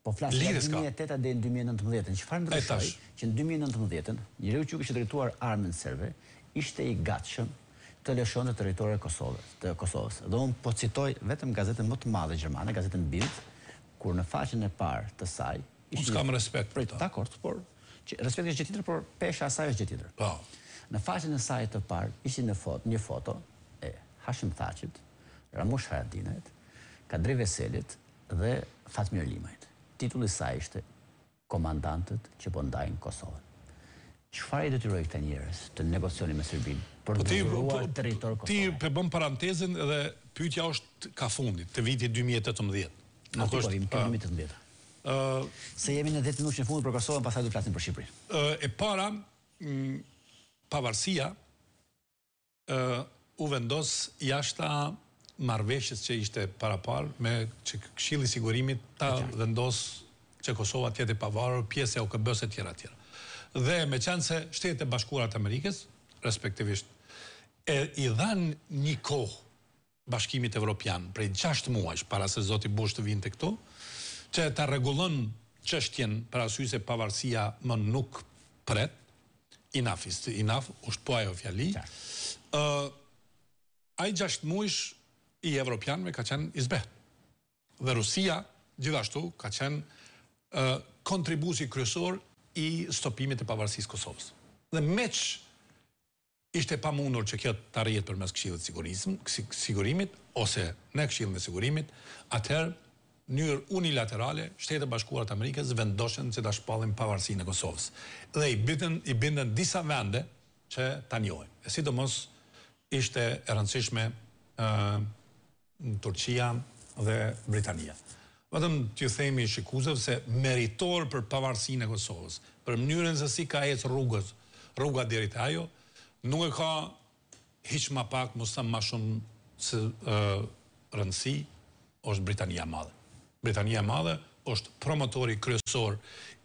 Po flasë nga 2008 dhe në 2019, në që farë ndryshoj, që në 2019, një rrugë që kështë drejtuar armen serve, ishte i gatshëm të leshonë të teritore të Kosovës. Dhe unë po citoj vetëm gazetën më të madhe Gjermane, gazetën Bild, kur në faqen e parë të saj... Unë s'kam respekt për ta. Takort, por... Respekt është gjithitër, por pesha saj është gjithitër. Pa. Po. Në faqen e saj të parë, ishi në foto, një foto, e Hashim Thachit, Ramush Haradinajt, Kadri Veselit dhe Fatmir Limajt. Titulli saj ishte komandantët që bëndajnë po Kosovën. Që farë të detyrojë këta njërës të negocioni me Sërbim për po të vërruar po- teritorë Kosovën? Ti për bëmë parantezin dhe pyetja është ka fundit të viti 2018. A të kodim, këtë 2018. Se jemi në 10 minut në fundit për Kosovën, pasaj du të platin për Ë E para, mm, pavarësia u vendos jashta marveshës që ishte para parë me që këshili sigurimit ta vendos që Kosova tjetë i pavarë, pjesë e OKB-së e tjera tjera. Dhe me qanë se shtetë e bashkurat Amerikës, respektivisht, e i dhanë një kohë bashkimit evropian, prej 6 muajsh, para se Zoti Bush të vinte këto, që ta regullon qështjen për asyse pavarësia më nuk pret, enough is enough, është po ajo fjali. Ajë gjashtë mujsh i evropianme ka qenë izbe. Dhe Rusia, gjithashtu, ka qenë kontribusi kryesor i stopimit e pavarësisë Kosovës. Dhe meqë ishte pa mundur që kjo të rrjetë për mes këshilët sigurimit, ose ne këshilën e sigurimit, atëherë njërë unilaterale, shtetë e bashkuarët Amerikës vendoshen që da shpallin pavarësi në Kosovës. Dhe i bitën i bindën disa vende që ta njojnë. E si të mos ishte e rëndësishme në Turqia dhe Britania. Vëtëm të ju themi shikuzëv se meritor për pavarësi në Kosovës, për mënyrën se si ka ecë rrugës, rruga diri të ajo, nuk e ka hiqë ma pak, sa ma shumë së rëndësi, është Britania madhe. Britania Madhe, është promotori kryesor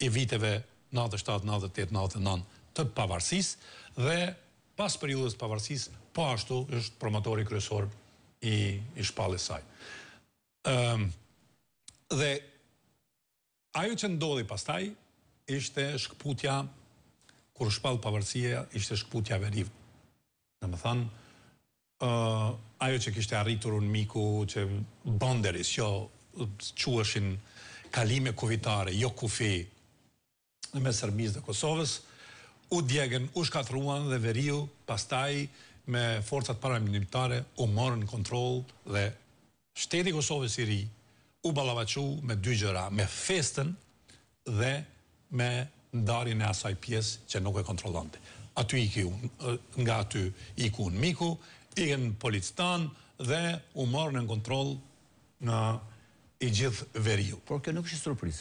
i viteve 97, 98, 99 të pavarsis, dhe pas periudës pavarsis, po ashtu, është promotori kryesor i shpallës saj. Ehm, dhe ajo që ndodhi pastaj, ishte shkputja, kur shpallë pavarsia, ishte shkputja veriv. Në më thanë, ajo që kishte arritur unë miku, që banderis, jo, queshin kalime kuvitare, jo kufi, në me Sërbis dhe Kosovës, u djegen, u shkatruan dhe veriu, pastaj me forcat paramilitare u morën kontrol dhe shteti Kosovës i ri u balavacu me dy gjëra, me festën dhe me ndarjen e asaj pjesë që nuk e kontrolante. Aty i kiu, nga aty i ku në miku, i në policëtan dhe u morën në kontrol në i gjithë veri ju. Por kjo nuk është surpriz?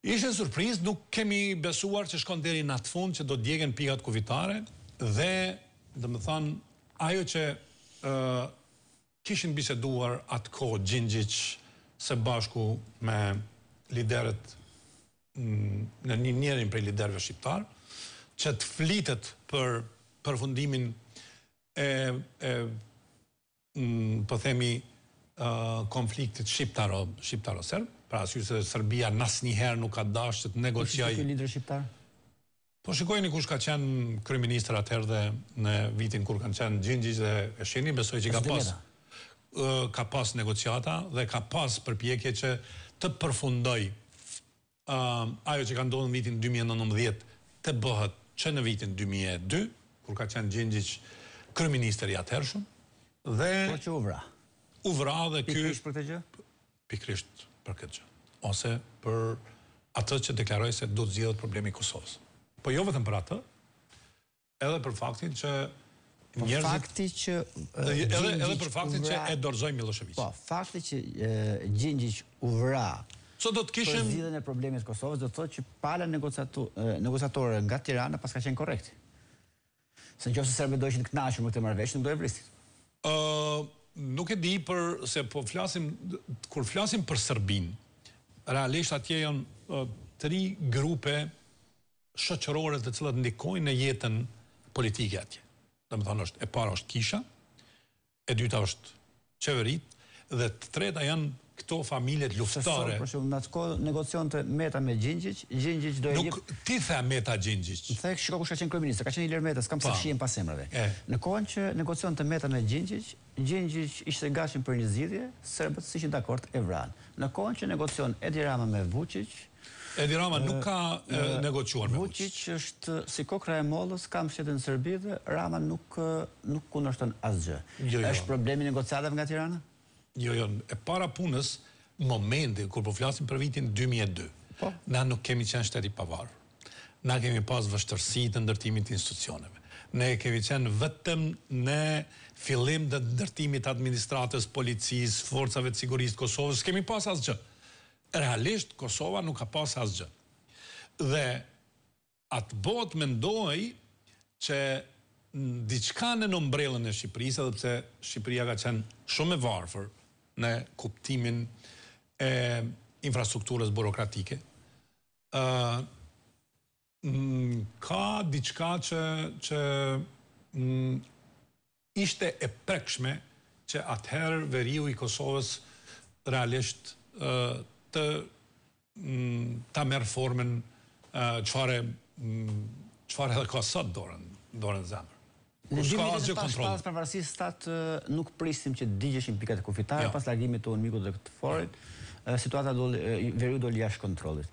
Ishte surpriz, nuk kemi besuar që shkon deri në atë fund që do të djegen pikat kuvitare dhe dhe më than, ajo që kishin biseduar atë kohë gjindjic se bashku me lideret mm, në një njerin për liderve shqiptar që të flitet për përfundimin e mm, për po themi konfliktit shqiptaro-serb, pra asyru se Serbia nas njëherë nuk ka dashë të po negociaj... Kështë të kjo shqiptar? Po shikojni kush ka qenë kryministr atëherë dhe në vitin kur kanë qenë gjindjës dhe esheni, besoj që ka pas ka pas negociata dhe ka pas përpjekje që të përfundoj ajo që ka ndonë në vitin 2019 të bëhet që në vitin 2002, kur ka qenë gjindjës kryministr i atëherëshëm dhe... Po që uvra? u vra dhe kjo... Pikrisht për këtë gjë? Pikrisht për këtë gjë. Ose për atë që deklaroj se do të zhjithët problemi Kosovës. Po jo vetëm për atë, edhe për faktin që po Njerëzit... Po fakti që edhe edhe për faktin që e dorëzoi Milošević. Po fakti që uh, uvra u vra. do të e problemit të Kosovës, do të thotë që pala negociator negociatore nga Tirana paska qenë korrekt. Se nëse serbët doishin të kënaqur më këtë marrëveshje, nuk e vrisin nuk e di për se po flasim kur flasim për Serbin. Realisht atje janë tre grupe shoqërore të cilat ndikojnë në jetën politike atje. Domethënë është e para është kisha, e dyta është qeveritë dhe të treta janë këto familjet luftare. Për shembull, në atë kohë negocionte Meta me Gjingjiç, Gjingjiç do e jep. Nuk ti the Meta Gjingjiç. Thek shiko kush ka qenë kryeminist, ka qenë Ilir Meta, s'kam pa. se pasemrëve. pas emrave. Në kohën që negocionte Meta me Gjingjiç, Gjingjiç ishte gashin për një zgjidhje, sërbët si ishin dakord e vran. Në kohën që negocion Edi Rama me Vucic... Edi Rama nuk ka e, me Vucic. Vucic është si kokra e mollës, kam shtetin në Serbi dhe Rama nuk nuk asgjë. Jo, jo. Është problemi nga Tirana? Jo, jo, e para punës, momenti, kur po flasim për vitin 2002, po. na nuk kemi qenë shteti pavarë. Na kemi pas vështërsi të ndërtimit të institucioneve. Ne kemi qenë vetëm në fillim të ndërtimit administratës, policis, forcave të sigurisë të Kosovës, kemi pas asgjë. Realisht, Kosova nuk ka pas asgjë. Dhe atë botë mendoj që diçka në nëmbrellën e Shqipërisë, dhe përse Shqipëria ka qenë shumë e varëfër, në kuptimin e infrastrukturës burokratike. Ka diçka që ishte e prekshme që atëherë veriu i Kosovës realisht të ta merë formën qëfare dhe ka sot dorën zemër. Mundimi i pas pavarësisë stat nuk prisim që digjeshin pikat e jo. pas largimit të unikut të këtë forit. Situata do veri do li jashtë kontrollit.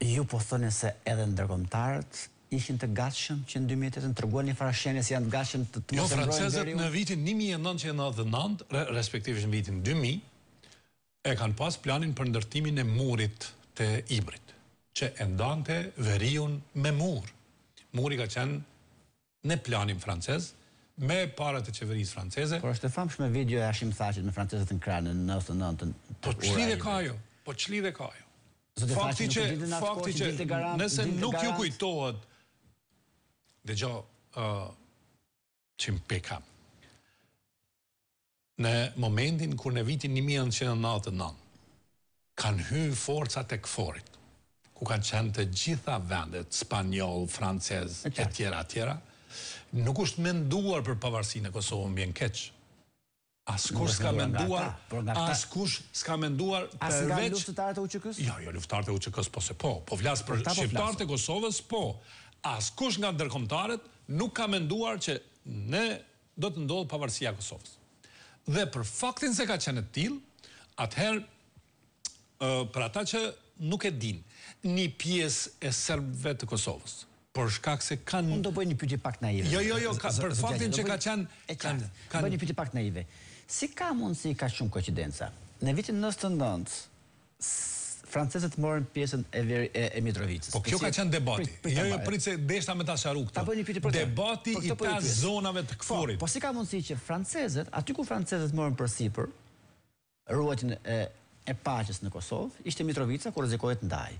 ju po thoni se edhe ndërkombëtarët ishin të gatshëm që në 2008 të tërguan një farashenje si janë të gatshëm të të mështë në dhe Në vitin 1999, respektivisht në vitin 2000, e kanë pas planin për ndërtimin e murit të ibrit, që endante veriun me mur. Muri ka qenë në planin francez, me parat e qeverisë franceze. Por është e famshme video e ashim thashit me francezët në Kranë në 99-të. Po çlidhe ka jo, Po çlidhe ka ajo? fakti që fakti që nëse nuk ju kujtohet dhe gjo, që më peka. Në momentin kur në vitin 1999 kanë hyrë forcat e Kforit, ku kanë qenë të gjitha vendet spanjoll, francez e tjera tjera nuk është menduar për pavarësinë e Kosovës mbi keq. Askush s'ka menduar, askush s'ka menduar përveç luftëtarëve të UÇK-s? Jo, jo, luftëtarët e UÇK-s po se po, po vlas për po shqiptarët e Kosovës, po. Askush nga ndërkombëtarët nuk ka menduar që ne do të ndodhë pavarësia Kosovës. Dhe për faktin se ka qenë të tilë, atëherë, për ata që nuk e din, një pjesë e sërbëve të Kosovës, Por shkak se kanë... Unë do bëjë një pyti pak naive. Jo, jo, jo, për faktin që ka qanë... E qanë, kanë... Bëjë një pyti pak naive. Si ka mundë si ka shumë koincidenca? Në vitin 99, francezët morën pjesën e Mitrovicës. Po kjo ka qanë debati. Jo, jo, pritë se deshta me ta sharu këta. Ta bëjë një pyti për Debati i po ta zonave të po, këforit. Po si ka mundë si që francezët, aty ku francezët morën për Sipër, ruatin e paqes në Kosovë, ishte Mitrovica, ku rrezikohet ndaj.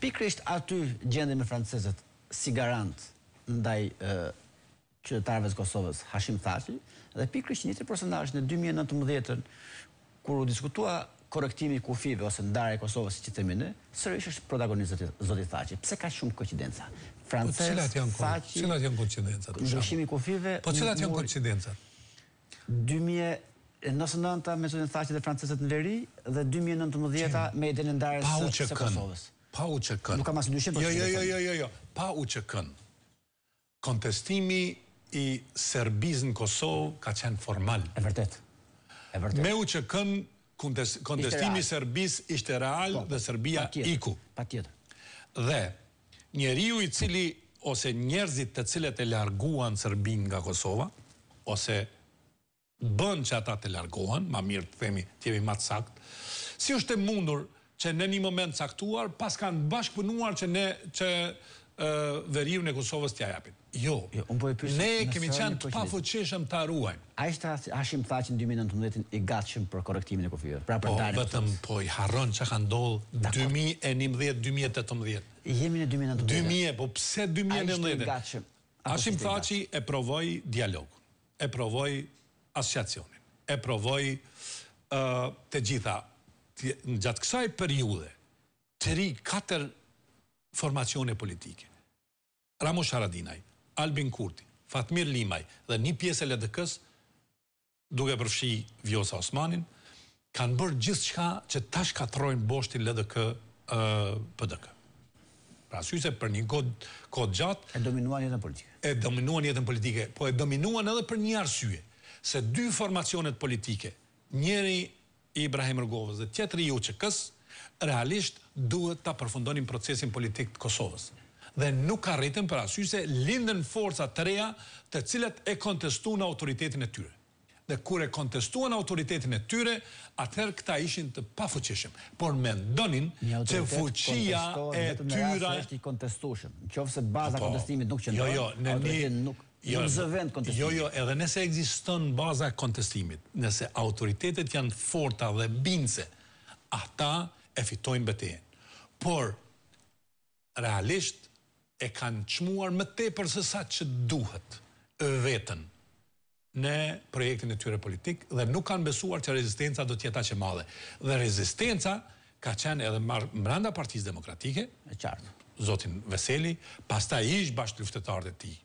Pikrisht aty gjende me si garant ndaj qytetarëve të Kosovës Hashim Thaçi dhe pikri që një të përsendash në 2019-ën, kur u diskutua korektimi kufive ose ndare e Kosovës si që të mine, sërë ishë është protagonisë zoti zotit Pse ka shumë koincidenca? Frances, Thashi... Po cilat janë koqidenca? Në shumë kufive... Po cilat janë koqidenca? 2019 Nësë nënta me sotin thashtet dhe francesët në veri dhe 2019 me edhe në së Kosovës pa u që kënë... Nuk kam asë dushim për Jo, jo, jo, jo, jo, pa u që kënë, kontestimi i Serbiz në Kosovë ka qenë formal. E vërtet. Me u që kënë, kontestimi i Serbiz ishte real po, dhe Serbia iku. Pa tjetër. Dhe njeri i cili, ose njerëzit të cilet e larguan Serbin nga Kosova, ose bën që ata të largohen, ma mirë të themi, tjemi matë sakt, si është e mundur që në një moment saktuar, pas kanë bashkëpunuar që ne që veriju në Kosovës tja japit. Jo, jo po ne kemi qenë të pa fëqeshëm të arruajnë. A ishtë ashim thaqin 2019 i gatshëm për korektimin e kofive? Pra po, vetëm po i harron që ka ndollë 2011-2018. Jemi në 2019. 2000, po pse 2019? A ishtë po i gatshëm? Ashim thaqin e provoj dialogu, e provoj asociacionin, e provoj të gjitha në gjatë kësaj periude, të ri katër formacione politike. Ramo Haradinaj, Albin Kurti, Fatmir Limaj dhe një pjesë e LDK-s, duke përfshi Vjosa Osmanin, kanë bërë gjithë qka që tash ka trojnë LDK PDK. Pra syse për një kod, gjatë... E dominuan jetën politike. E dominuan jetën politike, po e dominuan edhe për një arsye, se dy formacionet politike, njëri Ibrahim Rgovës dhe tjetëri ju që kësë, realisht duhet të përfundonim procesin politik të Kosovës. Dhe nuk ka rritën për asy se lindën forca të reja të cilët e kontestu në autoritetin e tyre. Dhe kur e kontestu në autoritetin e tyre, atëherë këta ishin të pa Por me ndonin që fuqia e tyra... Një autoritet kontestu në rrasë e i kontestushëm. Në qofë se baza po, kontestimit nuk jo, jo, qëndonë, autoritetin nuk... Jo, jo. jo, jo, edhe nëse ekziston baza e kontestimit, nëse autoritetet janë forta dhe bindse, ata e fitojnë betejën. Por realisht e kanë çmuar më tepër se sa që duhet veten në projektin e tyre politik dhe nuk kanë besuar që rezistenca do të që madhe. Dhe rezistenca ka qenë edhe mranda mbranda Partisë Demokratike, e qartë. Zotin Veseli, pasta ishë bashkë luftëtarët e tij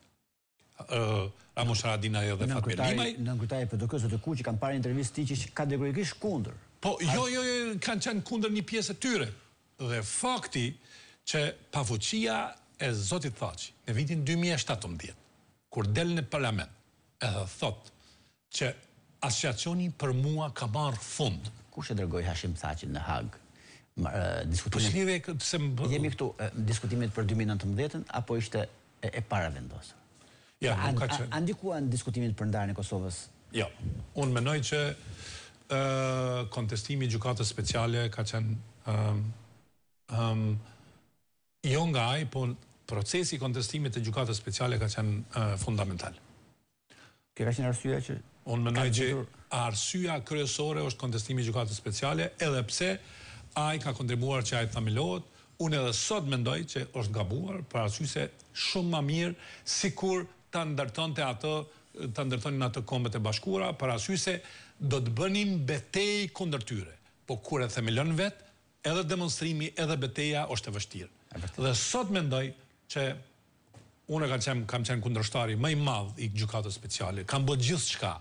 Ramush Radina e dhe Fatmir Limaj. Në nënkërtaj e PDK-së të, ku që kanë parë intervjist ti që kategorikisht kundër. Po, jo, jo, jo, kanë qenë kundër një pjesë tyre. Dhe fakti që pavuqia e Zotit Thaci në vitin 2017, kur del në parlament, edhe thot që asociacioni për mua ka marrë fund. Kush e dërgoj Hashim Thaci në Hagë? Diskutimet... më... Po, Jemi këtu, diskutimet për 2019 apo ishte e, e para A ndikua në diskutimin për ndarën e Kosovës? Jo, unë menoj që kontestimi gjukatës speciale ka qenë jo nga aj, po procesi kontestimit të gjukatës speciale ka qenë fundamental. Këra që në arsyja që... Unë menoj që arsyja kryesore është kontestimi gjukatës speciale, edhe pse aj ka kontribuar që aj thamilohet, unë edhe sot mendoj që është gabuar, për arsyse shumë ma mirë, si kur të ndërton të atë të ndërtonin atë kombet e bashkura për asy se do të bënin betej kundër tyre po kur e themelon vet edhe demonstrimi edhe beteja është e vështirë dhe sot mendoj që unë ka kam qenë kundërshtari më i madh i gjukatës speciale kam bët gjithë shka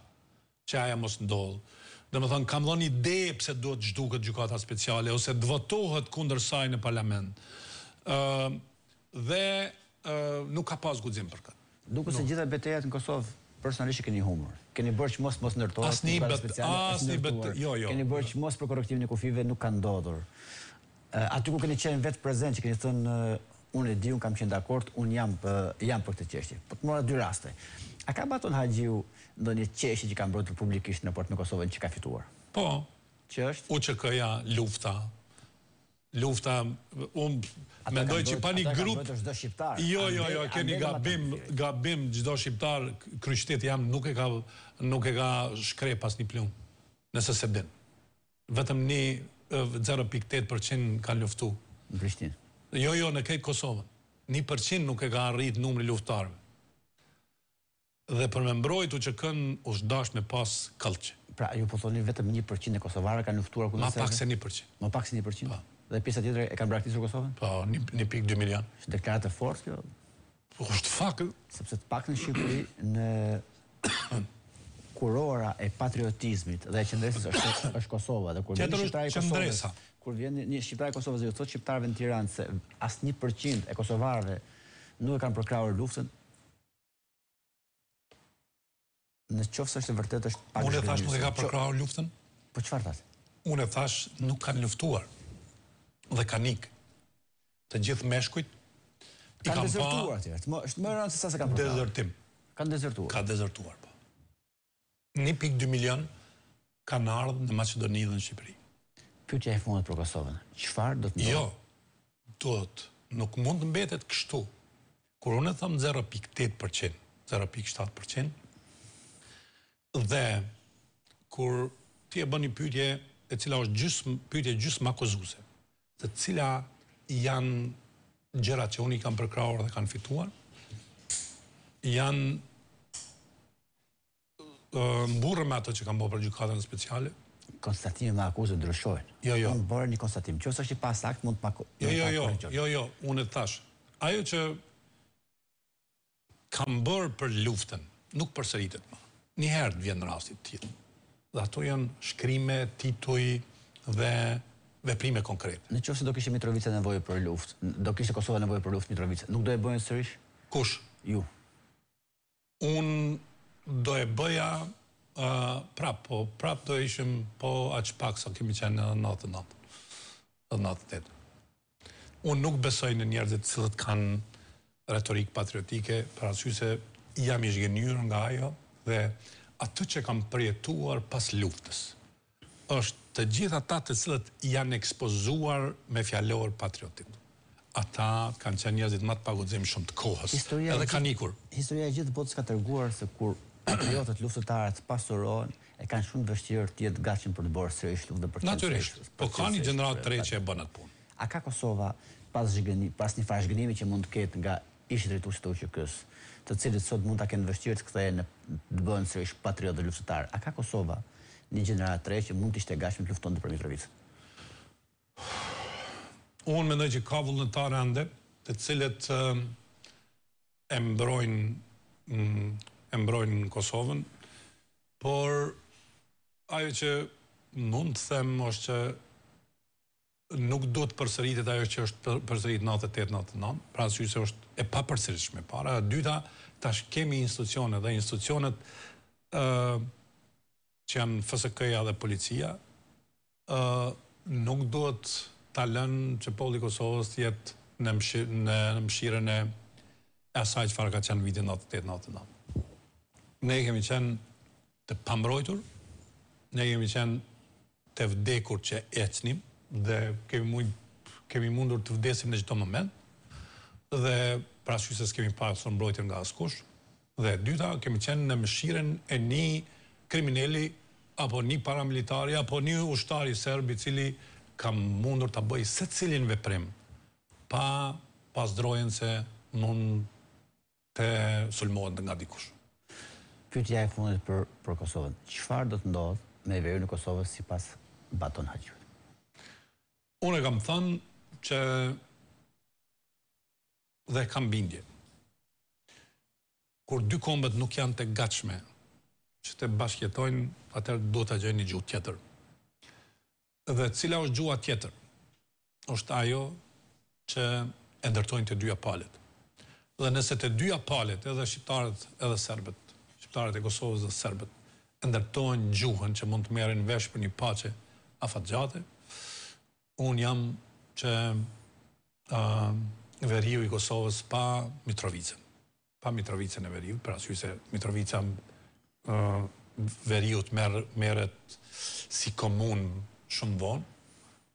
që aja mos ndollë, dhe më thonë, kam dhe një ide pëse duhet gjduket gjukatës speciale, ose dëvotohet kunder në parlament. dhe nuk ka pas gudzim për këtë. Duke se gjitha betejat në Kosovë, personalisht keni humor. Keni bërë që mos mos ndërtuar. Asni bet, asni bet, jo, jo. Keni bërë që mos për korrektimin e kufive nuk ka ndodhur. Aty ku keni qenë vetë prezent që keni thënë unë e di, unë kam qenë dakord, unë jam për, jam për këtë qeshtje. Po të mora dy raste. A ka baton haqiu ndo një qeshtje që kam brotë publikisht në portë në Kosovën që ka fituar? Po. U që këja lufta lufta, unë um, mendoj që pa një grup... Ata kanë bëtë gjdo shqiptarë? Jo, jo, jo, keni gabim, gabim gjdo shqiptar, kryshtit jam nuk e ka, nuk e ka shkre pas një plumë, nëse se din. Vetëm një 0.8% kanë luftu. Në Prishtinë? Jo, jo, në kejtë Kosovën. Një përqin nuk e ka arrit numri luftarëve. Dhe për me mbrojtu që kënë është dash me pas kalqë. Pra, ju po thoni vetëm një përqin e Kosovare ka luftuar Ma pak se një përqin. Ma pak po. se një përqin? Pa dhe pjesa tjetër e kanë braktisur Kosovën? Po, 1.2 milion. Është deklarat e forës, kjo? Po, është fakt. Sepse të pak në Shqipëri, në kurora e patriotizmit dhe e qëndresis është, është Kosova. Dhe kur tjetër është qëndresa. Kur vjen një Shqiptar e Kosovës dhe ju thotë Shqiptarve në Tiranë se asë një përqind e Kosovarve nuk e kanë përkrawër luftën, në qofës është e vërtet është pak Unë e thash nuk e ka përkrawër luftën? Po qëfar thash? Unë e thash nuk kanë luftuar dhe kanik të gjithë meshkujt i kanë pa... Kanë është sa kanë Dezertim. Kanë dezertuar. po. 1.2 milion kanë ardhë në Macedoni dhe në Shqipëri. që e fundet për Kosovën, qëfar do të ndohë? Jo, do të nuk mund të mbetet kështu. Kur unë e thamë 0.8%, 0.7%, dhe kur ti e bën një pyetje e cila është pytje pyetje makozuse të cila janë gjera që unë i kam përkraur dhe kanë fituar, janë mburë me ato që kam bërë për gjukatën speciale. Konstatimi me akuzën ndryshojnë. Jo, jo. Unë bërë një konstatim. Qësë është i pas akt, mund të pak... Jo, jo, jo, jo, jo, unë e thash. Ajo që kam bërë për luftën, nuk përsëritet më. Një herë të vjenë rastit tjilë. Dhe ato janë shkrimet, tituj Dhe veprime konkrete. Në se do kishe Mitrovica nevojë për luft, do kishe Kosova nevojë për luft Mitrovica, nuk do e bëjnë sërish? Kush? Ju. Unë do e bëja prapë, prap, po prap do ishim po aq pak sa kemi qenë në 99. Në 98. Unë nuk besoj në njerëzit cilët kanë retorik patriotike, pra që se jam i shgenyur nga ajo dhe atë që kam përjetuar pas luftës është të gjitha ta të cilët janë ekspozuar me fjallor patriotit. Ata kanë qenë njëzit matë pagodzim shumë të kohës, edhe kanë ikur. Historia e gjithë botës ka tërguar se kur patriotet luftetarët pasurohen, e kanë shumë vështirë tjetë gachin për të borë sërish luftë dhe për qëllësishë. Po ka një gjendrat të rejtë që e bënë atë punë. A ka Kosova pas një fashgënimi që mund të ketë nga ishë të rritusit të uqëkës, të cilët sot mund të kënë vështirë të këthejë në të bënë sërishë patriotet luftetarë, a ka Kosova një gjenerat të që mund të ishte gashme të lufton të për të Unë mendoj që ka vullnetare ande, të cilët ehm, e mbrojnë mm, e mbrojnë në Kosovën, por ajo që mund të them është që nuk do të përsëritit ajo që është përsërit 98-99, pra së që është e pa përsërit shme para. Dyta, tash kemi institucionet dhe institucionet ehm, që janë FSK-ja dhe policia, nuk duhet talen që poli Kosovës të jetë në mëshirën e asaj që farë ka qenë vitin 98-99. Ne kemi qenë të pambrojtur, ne kemi qenë të vdekur që eqnim, dhe kemi mundur të vdesim në gjithë të moment, dhe prashqyse s'kemi pasur mbrojtjen nga askush, dhe dyta kemi qenë në mëshirën e një kriminelli, apo një paramilitari, apo një ushtari serbi cili ka mundur të bëjë se cilin veprim, pa pas drojen se mund të sulmohet nga dikush. Pyetja e fundit për, Kosovën, qëfar do të ndodhë me veju në Kosovës si pas baton haqyve? Unë e kam thënë që dhe kam bindje. Kur dy kombët nuk janë të gatshme, që të bashkjetojnë, atër do të gjenë një gjuhë tjetër. Dhe cila është gjuhë tjetër? është ajo që e ndërtojnë të dyja palet. Dhe nëse të dyja palet, edhe shqiptarët edhe serbet, shqiptarët e Kosovës dhe serbet, e ndërtojnë gjuhën që mund të merin vesh për një pace a fatë gjate, unë jam që veriju i Kosovës pa Mitrovicën. Pa Mitrovicën e veriju, pra syu se Mitrovicën veriut meret si komun shumë von,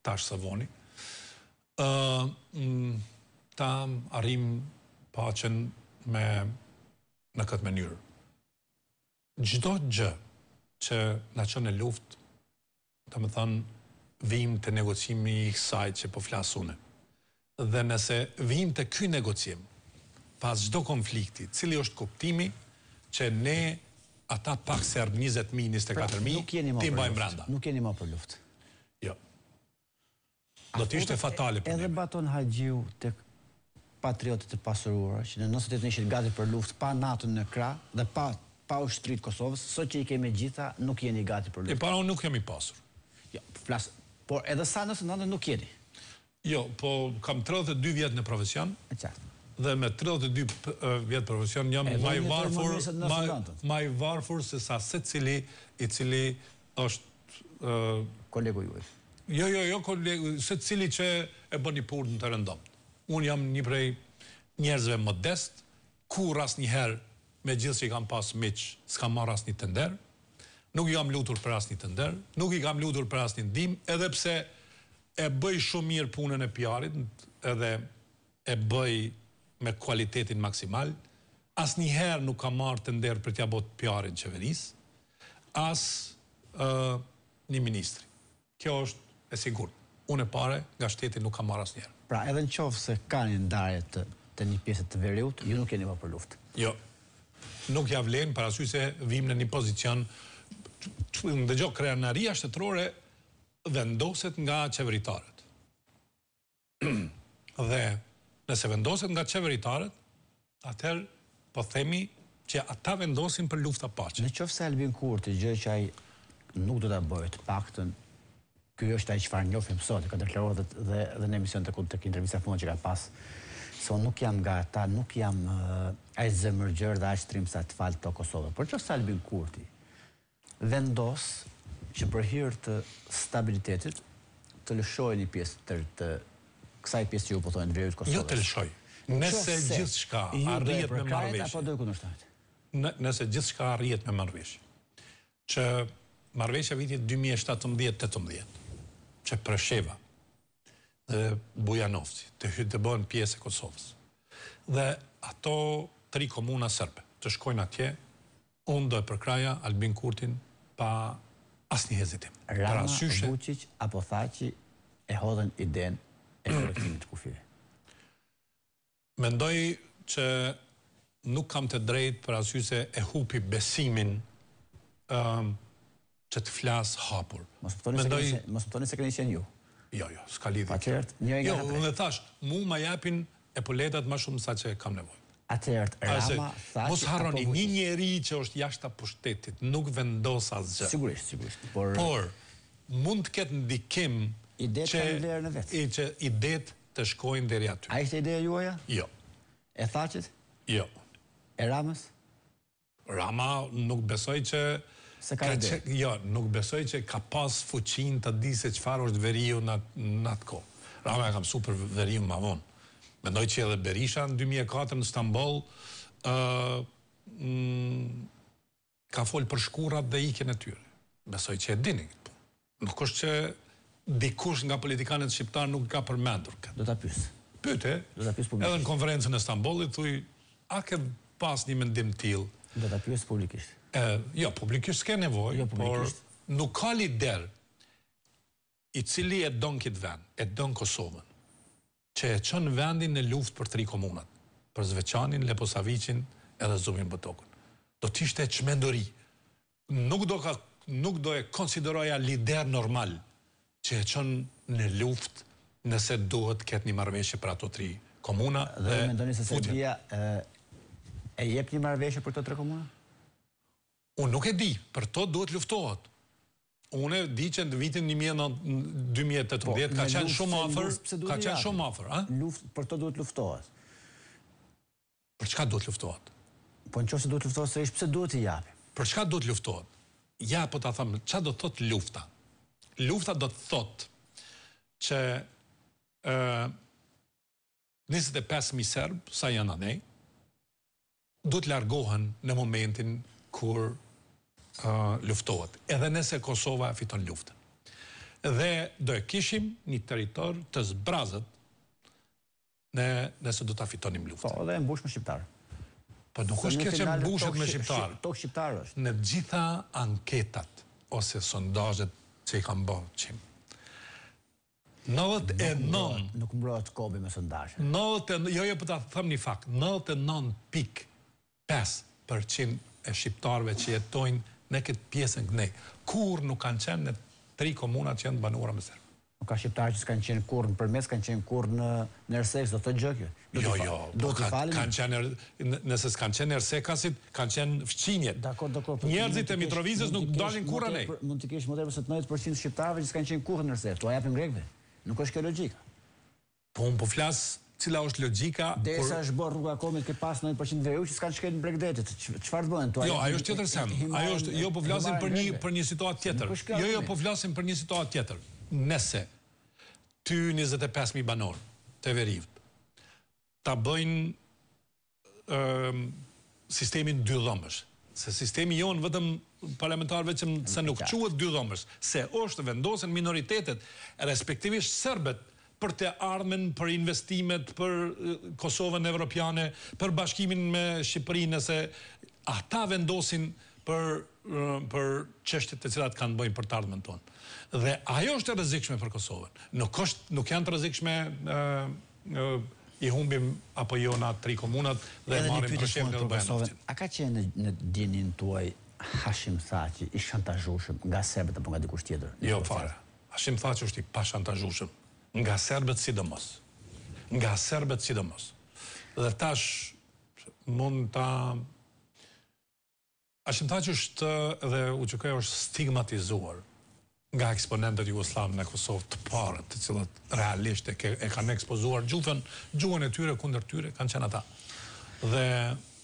tash së voni. Mm, Ta arim pacen me në këtë menyrë. Gjdo gjë që në qënë e luft, të më thënë, vim të negocimi i kësaj që po flasune. Dhe nëse vim të këj negocim, pas gjdo konflikti, cili është kuptimi, që ne ata pak serb 20.000, 24.000, ti mbajmë branda. Nuk jeni ma për luftë. Jo. Do të ishte fatale për njëme. Edhe baton haqiu të patriotit të pasurura, që në nësë të të gati për luftë, pa natën në kra, dhe pa pa u shtritë Kosovës, sot që i kemi gjitha, nuk jeni gati për luftë. E para unë nuk jemi pasur. Jo, flas, por edhe sa nësë nëndë nuk jeni. Jo, po kam 32 vjetë në profesion. E dhe me 32 vjetë profesion një maj i varfur ma varfur se sa se cili i cili është kolegu juve jo jo jo kolegu se cili që e bë një purë në të rëndom unë jam një prej njerëzve modest ku ras një herë me gjithë që i kam pas miq s'ka marr ras një tender nuk i kam lutur për as një tender nuk i kam lutur për as një dim edhe pse e bëj shumë mirë punën e pjarit edhe e bëj me kualitetin maksimal, as njëherë nuk ka marrë të ndërë për tja botë pjarën qeveris, as një ministri. Kjo është e sigur. Unë e pare, nga shteti nuk ka marrë as njëherë. Pra, edhe në qovë se ka një ndarje të, të një pjesë të veriut, ju nuk jeni pa për luftë. Jo, nuk ja vlenë, për asu se vim në një pozicion, në dëgjo, aria shtetërore vendoset nga qeveritarët. dhe nëse vendosin nga qeveritarët, atëherë po themi që ata vendosin për lufta paqe. Në qofë se Albin Kurti, gjë që ai nuk do të bëjt paktën, kjo është aj qëfar njofim sot, këtë deklarohet dhe, dhe në emision të këtë të këtë intervjisa fëmën që ka pas, so nuk jam nga ta, nuk jam uh, aj dhe aj shtrim sa të falë të Kosovë. Por qofë se Albin Kurti vendos që për hirë të stabilitetit të lëshojë një pjesë të, të kësaj pjesë që ju po thonë drejt Kosovës. Jo të lëshoj. Nëse gjithçka arrihet me marrëveshje. Apo do ku ndoshtohet. nëse gjithçka arrihet me marrëveshje. Që marrëveshja vitit 2017-18 që Prasheva dhe Bujanovci të hytë të bëhen pjesë e Kosovës. Dhe ato tri komuna serbe të shkojnë atje, unë do e përkraja Albin Kurtin pa asë një hezitim. Rama, pra, Vucic, apo Thaci e hodhen i denë e Mendoj që nuk kam të drejt për asyse e hupi besimin që të flasë hapur. Mos pëtoni se këni qenë ju? Jo, jo, s'ka lidhë. Atërët, një e nga të drejt. Jo, dhe thash, mu ma japin e poletat ma shumë sa që kam nevoj. Atërët, Rama, thash... Mos harroni, një njeri që është jashta pushtetit, nuk vendos asë gjë. Sigurisht, sigurisht. Por, mund të ketë ndikim Ide të kanë vlerë në vetë? Që ide të shkojnë dheri aty. A ishte ideja juaja? Jo. E thacit? Jo. E Ramës? Rama nuk besoj që... Se ka ide? Jo, nuk besoj që ka pas fuqin të di se qëfar është veriju në atë ko. Rama e kam super veriju më avonë. Mendoj që edhe Berisha në 2004 në Stambol mm, ka folë për shkurat dhe ike në tyre. Besoj që e dini këtë punë. Nuk është që dikush nga politikanet shqiptar nuk ka përmendur këtë. Do ta pyes. Pyte, Do ta pyes publikisht. Edhe në konferencën e Stambollit thuj, a ke pas një mendim t'il? Do ta pyes publikisht. Ë, jo, publikisht s'ke nevoj, jo, por nuk ka lider i cili e don kit vend, e don Kosovën, që e çon vendin në luftë për tri komunat, për Zveçanin, Leposaviçin edhe Zubin Botokun. Do të ishte çmenduri. Nuk do ka nuk do e konsideroja lider normal që e qënë në luft nëse duhet këtë një marveshje për ato tri komuna dhe futje. Dhe me ndoni se Serbia e jep një marveshje për të tre komuna? Unë nuk e di, për to duhet luftohet. Unë e di që në vitin 2018 po, ka qenë shumë afer, ka qenë shumë afer. Luft, për to duhet luftohet. Për çka duhet luftohet? Po në qëse duhet luftohet, se ishë pëse duhet i japim? Për çka duhet luftohet? Ja, po të thamë, qa do të thot Lufta? lufta do të thot që e, 25.000 serbë sa janë anej du të largohen në momentin kur luftohet. Edhe nëse Kosova fiton luftën. Dhe do e kishim një teritor të zbrazët në, nëse do të fitonim luftën. Po, edhe e mbush me shqiptarë. Po, nuk është që mbushet me shqiptarë. Në gjitha anketat ose sondajet që i kam bërë qim. 99... Nuk më kobi me sëndashe. Jo, jo, përta po thëm një fakt. 99 pik 5% e shqiptarve që jetojnë në këtë pjesën këne. Kur nuk kanë qenë në tri komunat që jenë banuara me sërbë. Nuk ka shqiptarë që s'kanë qenë kur në përmes, s'kanë qenë kur në nërsek, s'do të gjëkjo. Jo, jo, do po të falim. Kanë qenë, er- nëse s'kanë qenë nërsek, kanë qenë fëqinjet. Dakor, dakor. Po- Njerëzit e mitrovizës nuk dalin kur anej. Mund të kesh më tërë përse 90% shqiptarëve që s'kanë qenë kur në nërsek, a japim grekve. Nuk është kjo logika. Po, unë po flasë cila është logjika... Dhe e sa është borë rruga komit ke pas 90% veju që s'kanë shkejt në bregdetit, qëfar të bëhen? Jo, ajo është tjetër sen, ajo është, jo, jo, jo po flasim për një situatë tjetër, jo jo po flasim për një situatë tjetër nëse ty 25.000 banor të verivët ta bëjnë sistemin dy dhëmbës. Se sistemi jonë vëtëm parlamentarve që se nuk quët dy dhëmbës. Se është vendosin minoritetet respektivisht sërbet për të armen, për investimet, për Kosovën Evropiane, për bashkimin me Shqipërinë, se ata vendosin për, për të cilat kanë bëjnë për të ardhmen tonë. Dhe ajo është e rëzikshme për Kosovën. Nuk, është, nuk janë të rëzikshme i humbim apo jo atë tri komunat dhe e marim përshem në Kosovën. A ka qenë në, në dinin tuaj Hashim Thaci i shantajushëm nga Serbet apo nga dikush tjetër? Jo, fare. Hashim Thaci është i pa shantajushëm nga Serbet sidomos. Nga Serbet sidomos. Dhe tash mund ta A shumë ta që është dhe u që kërë është stigmatizuar nga eksponentët Jugoslavë në Kosovë të parët, të cilët realisht e, kanë ekspozuar gjufën, gjuhën e tyre, kunder tyre, kanë qenë ata. Dhe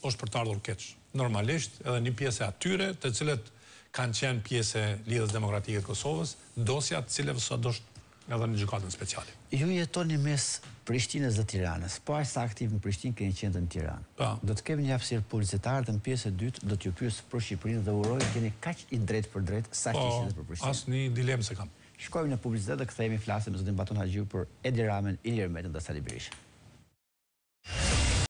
është për të ardhur keqë. Normalisht edhe një piese atyre, të cilët kanë qenë piese lidhës demokratikët Kosovës, dosjat cilëve sot edhe në gjukatën speciali. Ju jeton një mes Prishtinës dhe Tiranës, po ajsa aktiv në Prishtinë keni qenë dhe në Tiranë. Po. Do të kemi një apsirë publicitarë dhe në pjesë e dytë do t'ju pysë për Shqipërinë dhe urojë keni kaq i drejtë për drejtë sa që po, ishën për Prishtinë. Asë një dilemë se kam. Shkojmë në publicitet dhe këthejmë i flasëm zotin Baton Hagjiu për Edi Ramen, Ilir Metën dhe Sali